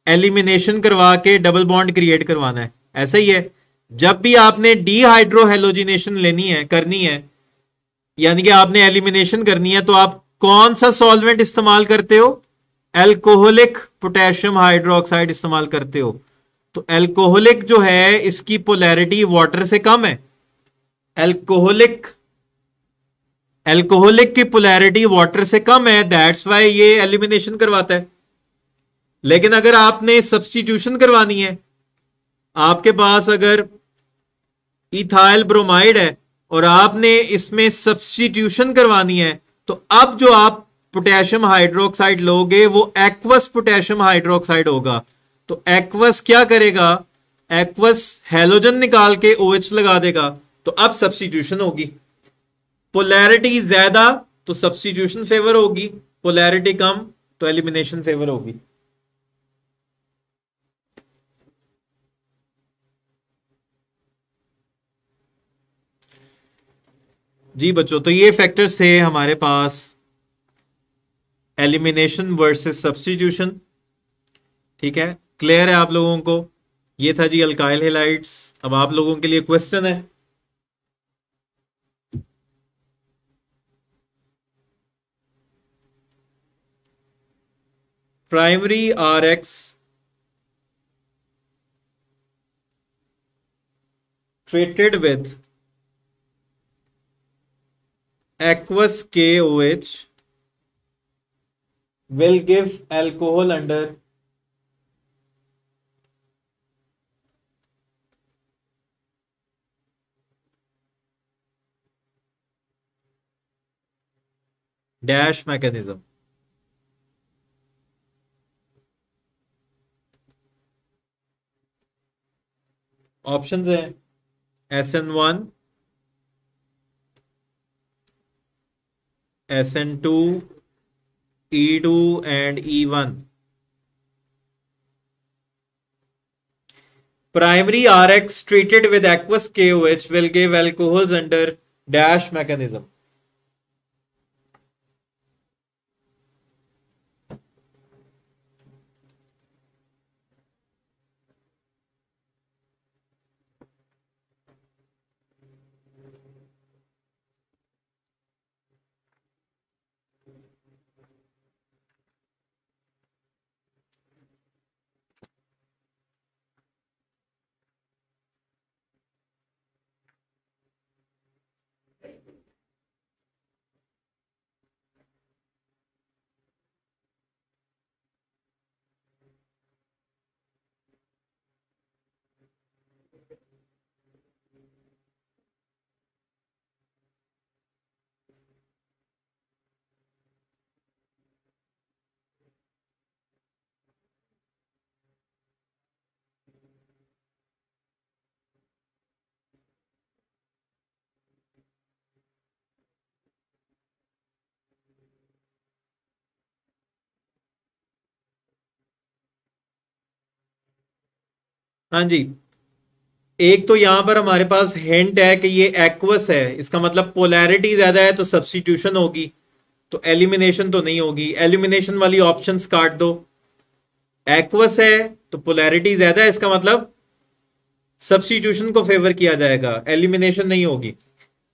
एलिमिनेशन करवा के डबल बॉन्ड क्रिएट करवाना है ऐसा ही है जब भी आपने डीहाइड्रोहेलोजिनेशन लेनी है करनी है यानी कि आपने एलिमिनेशन करनी है तो आप कौन सा सॉल्वेंट इस्तेमाल करते हो एल्कोहलिक पोटेशियम हाइड्रोक्साइड इस्तेमाल करते हो तो एल्कोहलिक जो है इसकी पोलैरिटी वाटर से कम है एल्कोहलिक एल्कोहलिक की पोलैरिटी वाटर से कम है दैट्स वाई ये एलिमिनेशन करवाता है लेकिन अगर आपने सब्सटीट्यूशन करवानी है आपके पास अगर इथाइल ब्रोमाइड है और आपने इसमें सब्सटीट्यूशन करवानी है तो अब जो आप पोटेशियम हाइड्रोक्साइड लोगे वो एक्वस पोटेशियम हाइड्रोक्साइड होगा तो एक्वस क्या करेगा एक्वस हेलोजन निकाल के ओ OH लगा देगा तो अब सब्सटीट्यूशन होगी पोलैरिटी ज्यादा तो सब्सटीट्यूशन फेवर होगी पोलैरिटी कम तो एलिमिनेशन फेवर होगी जी बच्चों तो ये फैक्टर्स थे हमारे पास एलिमिनेशन वर्सेस सब्सटीट्यूशन ठीक है क्लियर है आप लोगों को ये था जी अल्काइल हेलाइट्स अब आप लोगों के लिए क्वेश्चन है primary R X treated with aqueous K O H will give alcohol under dash mechanism option है S N one SN2, E2 and E1. Primary RX treated with aqueous KOH will give alcohols under dash mechanism. हाँ जी। एक तो यहां पर हमारे पास हिंट है कि ये एक्वस है इसका मतलब पोलैरिटी ज्यादा है तो सब्सिट्यूशन होगी तो एलिमिनेशन तो नहीं होगी एलिमिनेशन वाली ऑप्शन काट दो एक्वस है तो पोलैरिटी ज्यादा है इसका मतलब सब्सिट्यूशन को फेवर किया जाएगा एलिमिनेशन नहीं होगी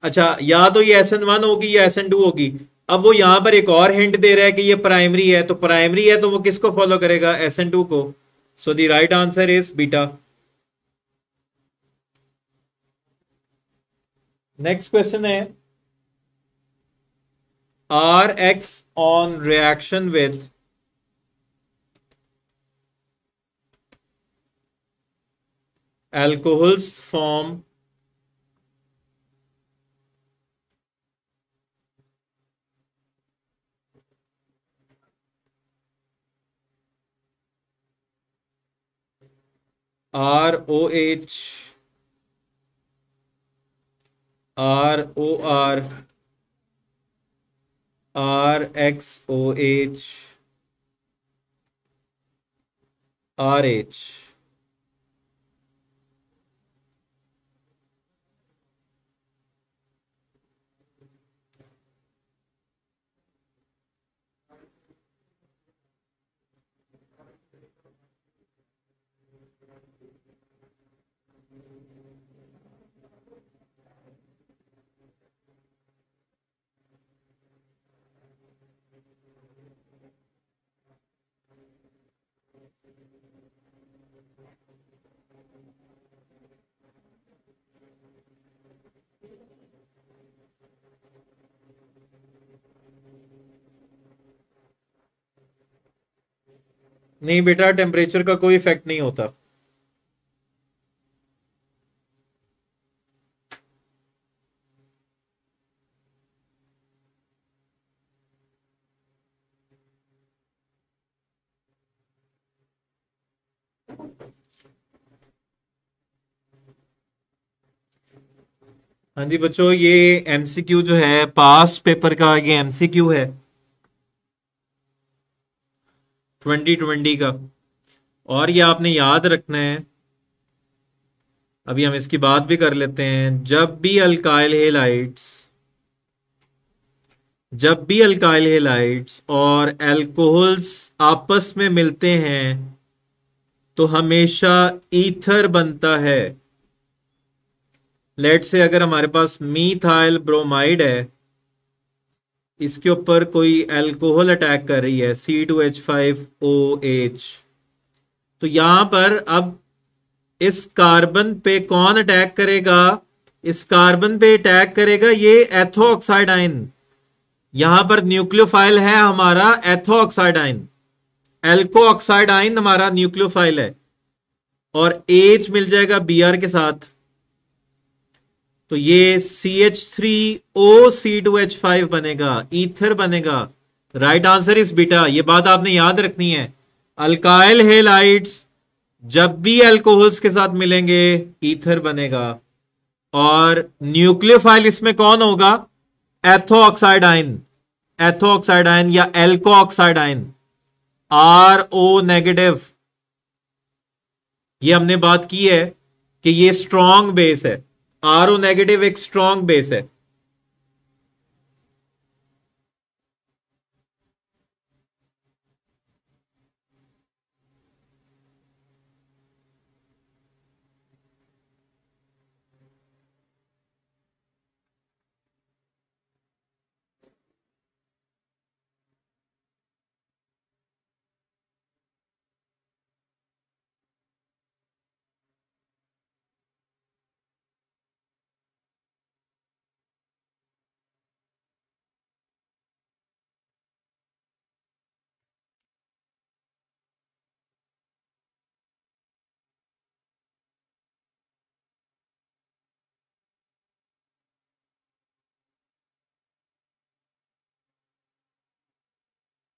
अच्छा या तो ये एस एन वन होगी या एस एन टू होगी अब वो यहां पर एक और हिंट दे रहा है कि ये प्राइमरी है तो प्राइमरी है तो वो किसको फॉलो करेगा एस एन टू को so the right answer is beta next question है R X on reaction with R O H R O R R X O H R H नहीं बेटा टेम्परेचर का कोई इफेक्ट नहीं होता हाँ जी बच्चों ये एमसीक्यू जो है पास्ट पेपर का ये एमसीक्यू है ट्वेंटी ट्वेंटी का और ये आपने याद रखना है अभी हम इसकी बात भी कर लेते हैं जब भी अल्काइल हेलाइट्स जब भी अल्काइल हेलाइट्स और एल्कोहल्स आपस में मिलते हैं तो हमेशा ईथर बनता है लेट से अगर हमारे पास मीथाइल ब्रोमाइड है इसके ऊपर कोई अल्कोहल अटैक कर रही है C two H five O H तो यहां पर अब इस कार्बन पे कौन अटैक करेगा इस कार्बन पे अटैक करेगा ये एथो आइन यहां पर न्यूक्लियोफाइल है हमारा एथो आइन एल्को आइन हमारा न्यूक्लियोफाइल है और एच मिल जाएगा बी आर के साथ तो ये C H three O C two H five बनेगा ईथर बनेगा राइट आंसर इज बीटा ये बात आपने याद रखनी है अल्काइल हेलाइट्स जब भी अल्कोहल्स के साथ मिलेंगे ईथर बनेगा और न्यूक्लियोफाइल इसमें कौन होगा ethoxide ion ethoxide ion या alkoxide ion R O negative ये हमने बात की है कि ये स्ट्रॉन्ग बेस है आर ओ नेगेटिव एक स्ट्रॉन्ग बेस है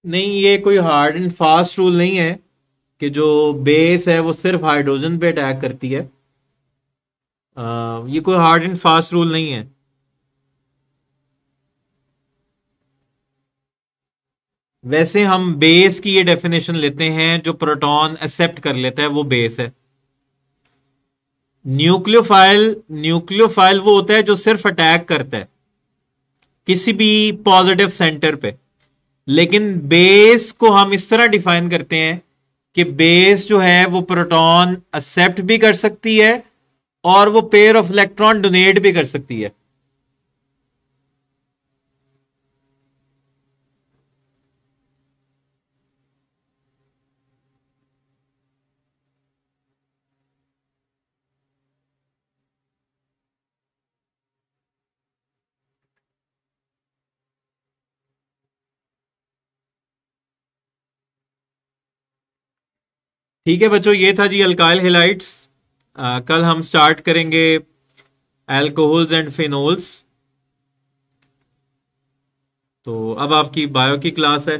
नहीं ये कोई हार्ड एंड फास्ट रूल नहीं है कि जो बेस है वो सिर्फ हाइड्रोजन पे अटैक करती है आ, ये कोई हार्ड एंड फास्ट रूल नहीं है वैसे हम बेस की ये डेफिनेशन लेते हैं जो प्रोटॉन एक्सेप्ट कर लेता है वो बेस है न्यूक्लियोफाइल न्यूक्लियोफाइल वो होता है जो सिर्फ अटैक करता है किसी भी पॉजिटिव सेंटर पे लेकिन बेस को हम इस तरह डिफाइन करते हैं कि बेस जो है वो प्रोटॉन एक्सेप्ट भी कर सकती है और वो पेयर ऑफ इलेक्ट्रॉन डोनेट भी कर सकती है ठीक है बच्चों ये था जी अल्काइल हेलाइट्स कल हम स्टार्ट करेंगे एल्कोहल्स एंड फिनोल्स तो अब आपकी बायो की क्लास है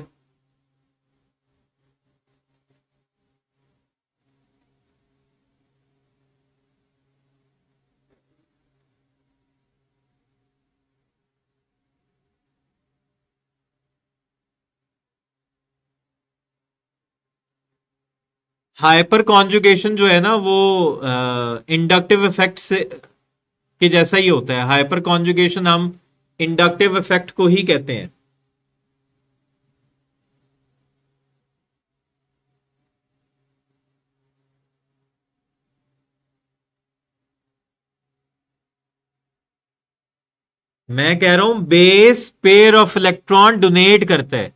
हाइपर कॉन्जुगेशन जो है ना वो इंडक्टिव इफेक्ट से के जैसा ही होता है हाइपर कॉन्जुगेशन हम इंडक्टिव इफेक्ट को ही कहते हैं मैं कह रहा हूं base pair of electron donate करता है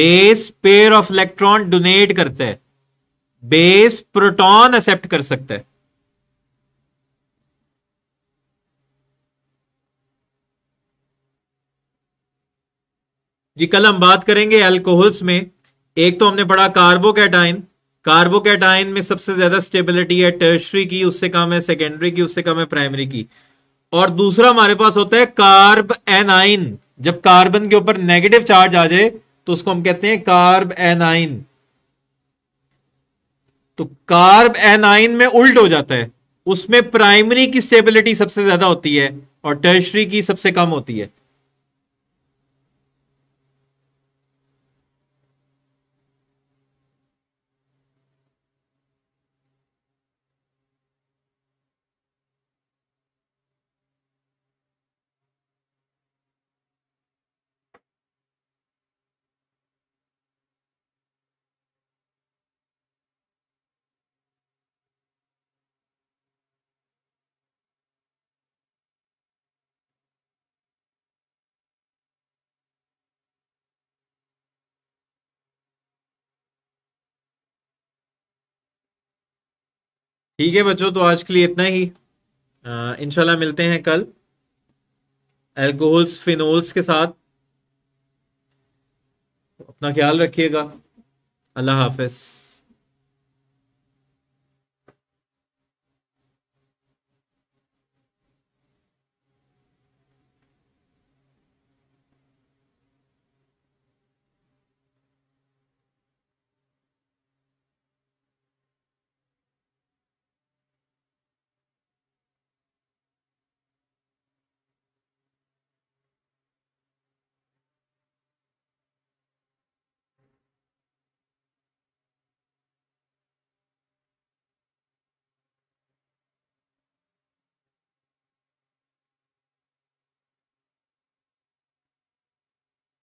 base pair of electron donate करता है बेस प्रोटॉन एक्सेप्ट कर सकता है जी कल हम बात करेंगे एल्कोहल्स में एक तो हमने पढ़ा कार्बोकैटाइन कार्बोकैटाइन में सबसे ज्यादा स्टेबिलिटी है टर्शरी की उससे कम है सेकेंडरी की उससे कम है प्राइमरी की और दूसरा हमारे पास होता है कार्ब एनाइन जब कार्बन के ऊपर नेगेटिव चार्ज आ जाए तो उसको हम कहते हैं कार्ब एनाइन तो कार्ब एनाइन में उल्ट हो जाता है उसमें प्राइमरी की स्टेबिलिटी सबसे ज्यादा होती है और टर्शरी की सबसे कम होती है ठीक है बच्चों तो आज के लिए इतना ही इनशाला मिलते हैं कल एल्कोहल्स फिनोल्स के साथ अपना ख्याल रखिएगा अल्लाह हाफिज़